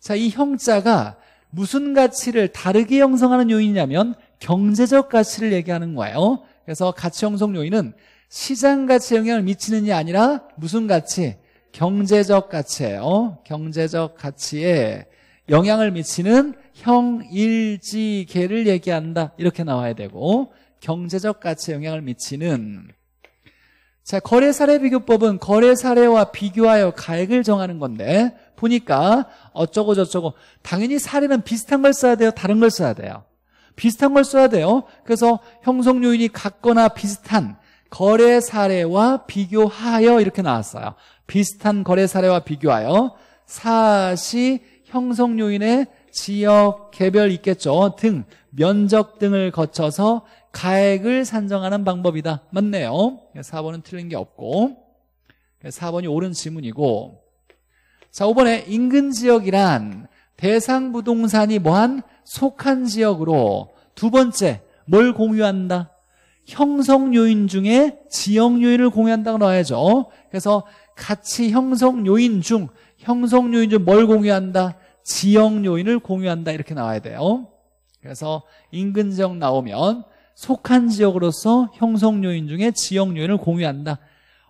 Speaker 1: 자 이 형자가 무슨 가치를 다르게 형성하는 요인이냐면 경제적 가치를 얘기하는 거예요. 그래서 가치 형성 요인은 시장 가치에 영향을 미치는 게 아니라 무슨 가치? 경제적 가치예요. 어? 경제적 가치에 영향을 미치는 형일지계를 얘기한다. 이렇게 나와야 되고 경제적 가치에 영향을 미치는 자 거래사례 비교법은 거래사례와 비교하여 가액을 정하는 건데 보니까 어쩌고 저쩌고 당연히 사례는 비슷한 걸 써야 돼요? 다른 걸 써야 돼요? 비슷한 걸 써야 돼요. 그래서 형성 요인이 같거나 비슷한 거래 사례와 비교하여 이렇게 나왔어요. 비슷한 거래 사례와 비교하여 사시 형성 요인의 지역 개별 있겠죠 등 면적 등을 거쳐서 가액을 산정하는 방법이다 맞네요 4번은 틀린 게 없고 4번이 옳은 지문이고 자 5번에 인근 지역이란 대상 부동산이 뭐한 속한 지역으로 두 번째 뭘 공유한다 형성 요인 중에 지역 요인을 공유한다고 나와야죠. 그래서 같이 형성 요인 중 형성 요인 중 뭘 공유한다? 지역 요인을 공유한다 이렇게 나와야 돼요. 그래서 인근 지역 나오면 속한 지역으로서 형성 요인 중에 지역 요인을 공유한다.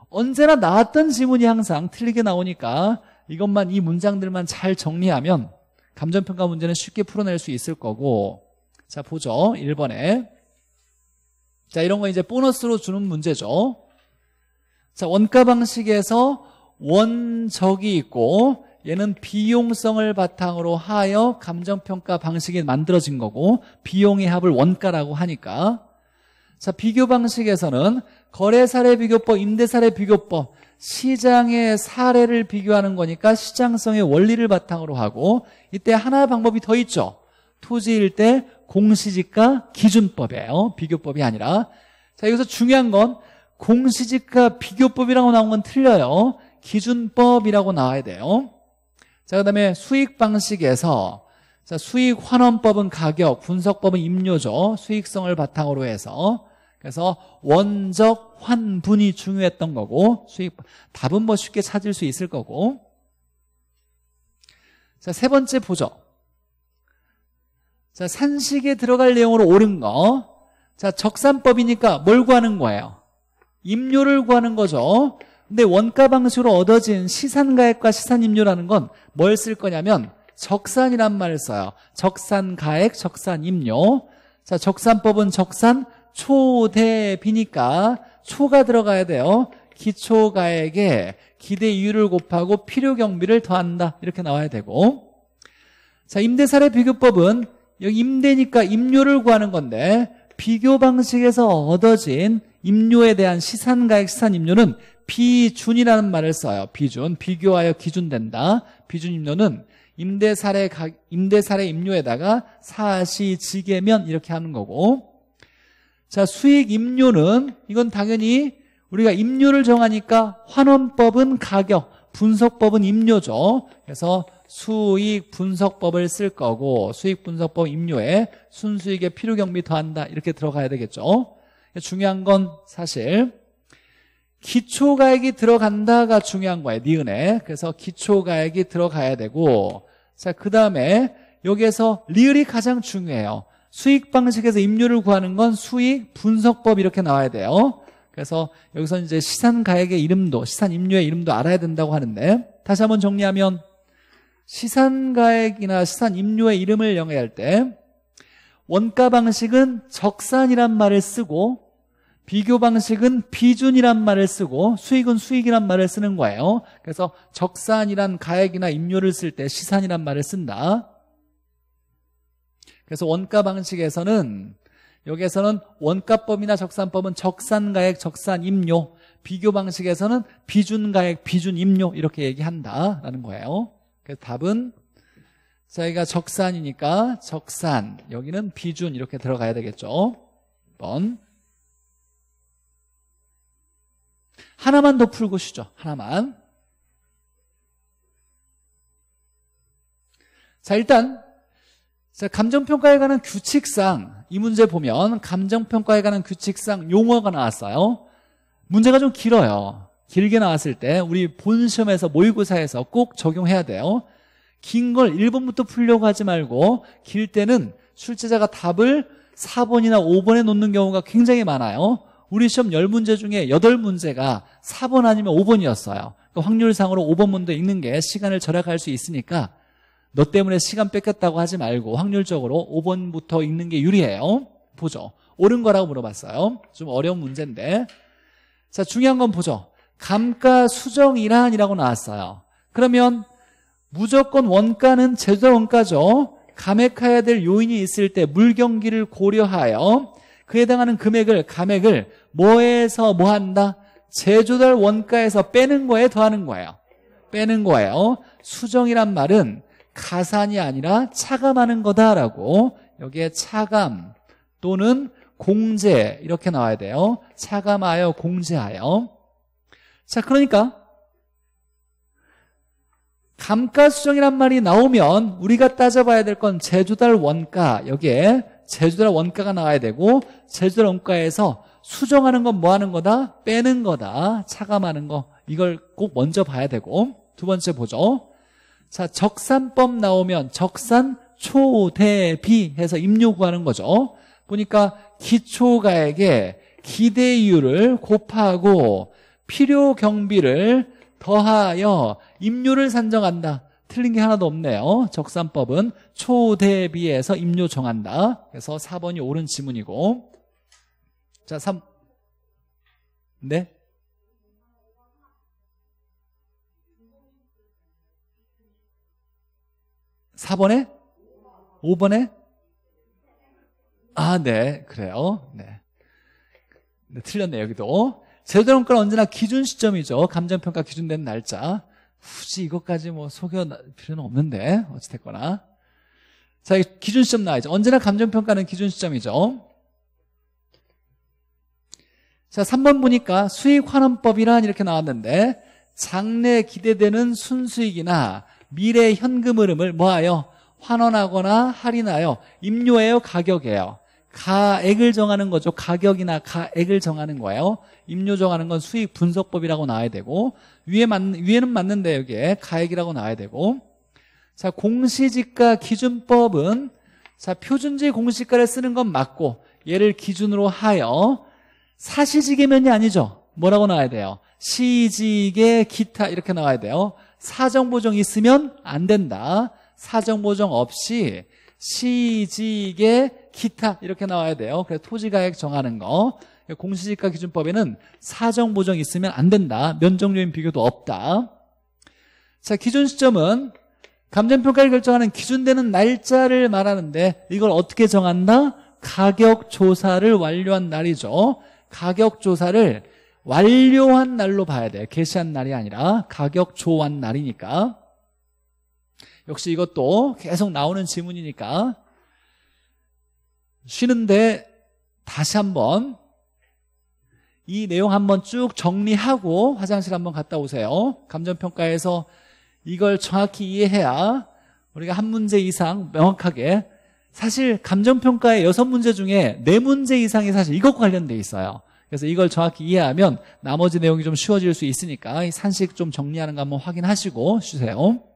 Speaker 1: 언제나 나왔던 지문이 항상 틀리게 나오니까 이것만 이 문장들만 잘 정리하면 감정평가 문제는 쉽게 풀어낼 수 있을 거고 자 보죠 1번에 자, 이런 거 이제 보너스로 주는 문제죠. 자, 원가 방식에서 원적이 있고 얘는 비용성을 바탕으로 하여 감정평가 방식이 만들어진 거고 비용의 합을 원가라고 하니까 자 비교 방식에서는 거래 사례 비교법, 임대 사례 비교법 시장의 사례를 비교하는 거니까 시장성의 원리를 바탕으로 하고 이때 하나 의 방법이 더 있죠. 토지일 때 공시지가 기준법이에요. 비교법이 아니라. 자, 여기서 중요한 건 공시지가 비교법이라고 나온 건 틀려요. 기준법이라고 나와야 돼요. 자, 그 다음에 수익 방식에서 자, 수익 환원법은 가격, 분석법은 임료죠. 수익성을 바탕으로 해서. 그래서 원적 환분이 중요했던 거고 수익 답은 뭐 쉽게 찾을 수 있을 거고. 자, 세 번째 보죠. 자, 산식에 들어갈 내용으로 옳은 거. 자, 적산법이니까 뭘 구하는 거예요? 임료를 구하는 거죠. 근데 원가 방식으로 얻어진 시산가액과 시산임료라는 건 뭘 쓸 거냐면 적산이란 말을 써요. 적산가액, 적산임료. 자, 적산법은 적산 초대비니까 초가 들어가야 돼요. 기초가액에 기대 이유를 곱하고 필요 경비를 더한다. 이렇게 나와야 되고. 자, 임대사례 비교법은 여기 임대니까 임료를 구하는 건데 비교 방식에서 얻어진 임료에 대한 시산가액 시산 임료는 비준이라는 말을 써요. 비준, 비교하여 기준된다. 비준 임료는 임대 사례 임대 사례 임료에다가 사시 지계면 이렇게 하는 거고. 자, 수익 임료는 이건 당연히 우리가 임료를 정하니까 환원법은 가격, 분석법은 임료죠. 그래서 수익 분석법을 쓸 거고 수익 분석법 임료에 순수익의 필요 경비 더한다 이렇게 들어가야 되겠죠. 중요한 건 사실 기초가액이 들어간다가 중요한 거예요. 니은에. 그래서 기초가액이 들어가야 되고 자, 그다음에 여기에서 리을이 가장 중요해요. 수익 방식에서 임료를 구하는 건 수익 분석법 이렇게 나와야 돼요. 그래서 여기서 이제 시산 가액의 이름도 시산 임료의 이름도 알아야 된다고 하는데 다시 한번 정리하면 시산가액이나 시산 임료의 이름을 영해할 때 원가 방식은 적산이란 말을 쓰고 비교 방식은 비준이란 말을 쓰고 수익은 수익이란 말을 쓰는 거예요. 그래서 적산이란 가액이나 임료를 쓸 때 시산이란 말을 쓴다. 그래서 원가 방식에서는 여기에서는 원가법이나 적산법은 적산가액, 적산임료 비교 방식에서는 비준가액, 비준임료 이렇게 얘기한다라는 거예요. 그래서 답은 저희가 적산이니까 적산 여기는 비준 이렇게 들어가야 되겠죠 번 하나만 더 풀고 쉬죠 하나만 자 일단 감정평가에 관한 규칙상 이 문제 보면 감정평가에 관한 규칙상 용어가 나왔어요 문제가 좀 길어요 길게 나왔을 때 우리 본시험에서 모의고사에서 꼭 적용해야 돼요. 긴 걸 1번부터 풀려고 하지 말고 길 때는 출제자가 답을 4번이나 5번에 놓는 경우가 굉장히 많아요. 우리 시험 10문제 중에 8문제가 4번 아니면 5번이었어요. 그러니까 확률상으로 5번 문제 읽는 게 시간을 절약할 수 있으니까 너 때문에 시간 뺏겼다고 하지 말고 확률적으로 5번부터 읽는 게 유리해요. 보죠. 옳은 거라고 물어봤어요. 좀 어려운 문제인데. 자, 중요한 건 보죠. 감가수정이란이라고 나왔어요. 그러면 무조건 원가는 제조 원가죠. 감액해야 될 요인이 있을 때 물경기를 고려하여 그에 해당하는 금액을 감액을 뭐에서 뭐 한다? 제조달 원가에서 빼는 거에 더하는 거예요. 빼는 거예요. 수정이란 말은 가산이 아니라 차감하는 거다라고 여기에 차감 또는 공제 이렇게 나와야 돼요. 차감하여 공제하여 자, 그러니까 감가수정이란 말이 나오면 우리가 따져봐야 될 건 제조달 원가 여기에 제조달 원가가 나와야 되고 제조달 원가에서 수정하는 건 뭐 하는 거다? 빼는 거다 차감하는 거 이걸 꼭 먼저 봐야 되고 두 번째 보죠 자 적산법 나오면 적산 초대비 해서 입요 구하는 거죠 보니까 기초가액에 기대율을 곱하고 필요 경비를 더하여 임료를 산정한다. 틀린 게 하나도 없네요. 어? 적산법은 초대비에서 임료 정한다. 그래서 4번이 옳은 지문이고 자, 3 네. 사번에 5번에? 아, 네. 그래요. 네. 네 틀렸네, 요 여기도. 제조정가는 언제나 기준 시점이죠. 감정평가 기준된 날짜. 굳이 이것까지 뭐 속여 필요는 없는데 어찌됐거나 자 기준 시점 나와야죠. 언제나 감정평가는 기준 시점이죠. 자 3번 보니까 수익환원법이란 이렇게 나왔는데 장래 기대되는 순수익이나 미래 현금 흐름을 뭐하여 환원하거나 할인하여 임료해요 가격에요 가액을 정하는 거죠. 가격이나 가액을 정하는 거예요. 임료 정하는 건 수익 분석법이라고 나와야 되고 위에 맞 위에는 맞는데 여기에 가액이라고 나와야 되고 자 공시지가 기준법은 자 표준지 공시가를 쓰는 건 맞고 얘를 기준으로 하여 사시지계면이 아니죠. 뭐라고 나와야 돼요? 시지계 기타 이렇게 나와야 돼요. 사정보정 있으면 안 된다. 사정보정 없이 시지계 기타 이렇게 나와야 돼요. 그래서 토지가액 정하는 거 공시지가 기준법에는 사정 보정 있으면 안 된다. 면적요인 비교도 없다. 자 기준 시점은 감정평가를 결정하는 기준되는 날짜를 말하는데 이걸 어떻게 정한다? 가격 조사를 완료한 날이죠. 가격 조사를 완료한 날로 봐야 돼요. 개시한 날이 아니라 가격 조한 날이니까. 역시 이것도 계속 나오는 지문이니까 쉬는데 다시 한번 이 내용 한번 쭉 정리하고 화장실 한번 갔다 오세요. 감정평가에서 이걸 정확히 이해해야 우리가 한 문제 이상 명확하게 사실 감정평가의 여섯 문제 중에 네 문제 이상이 사실 이것과 관련돼 있어요. 그래서 이걸 정확히 이해하면 나머지 내용이 좀 쉬워질 수 있으니까 산식 좀 정리하는 거 한번 확인하시고 쉬세요.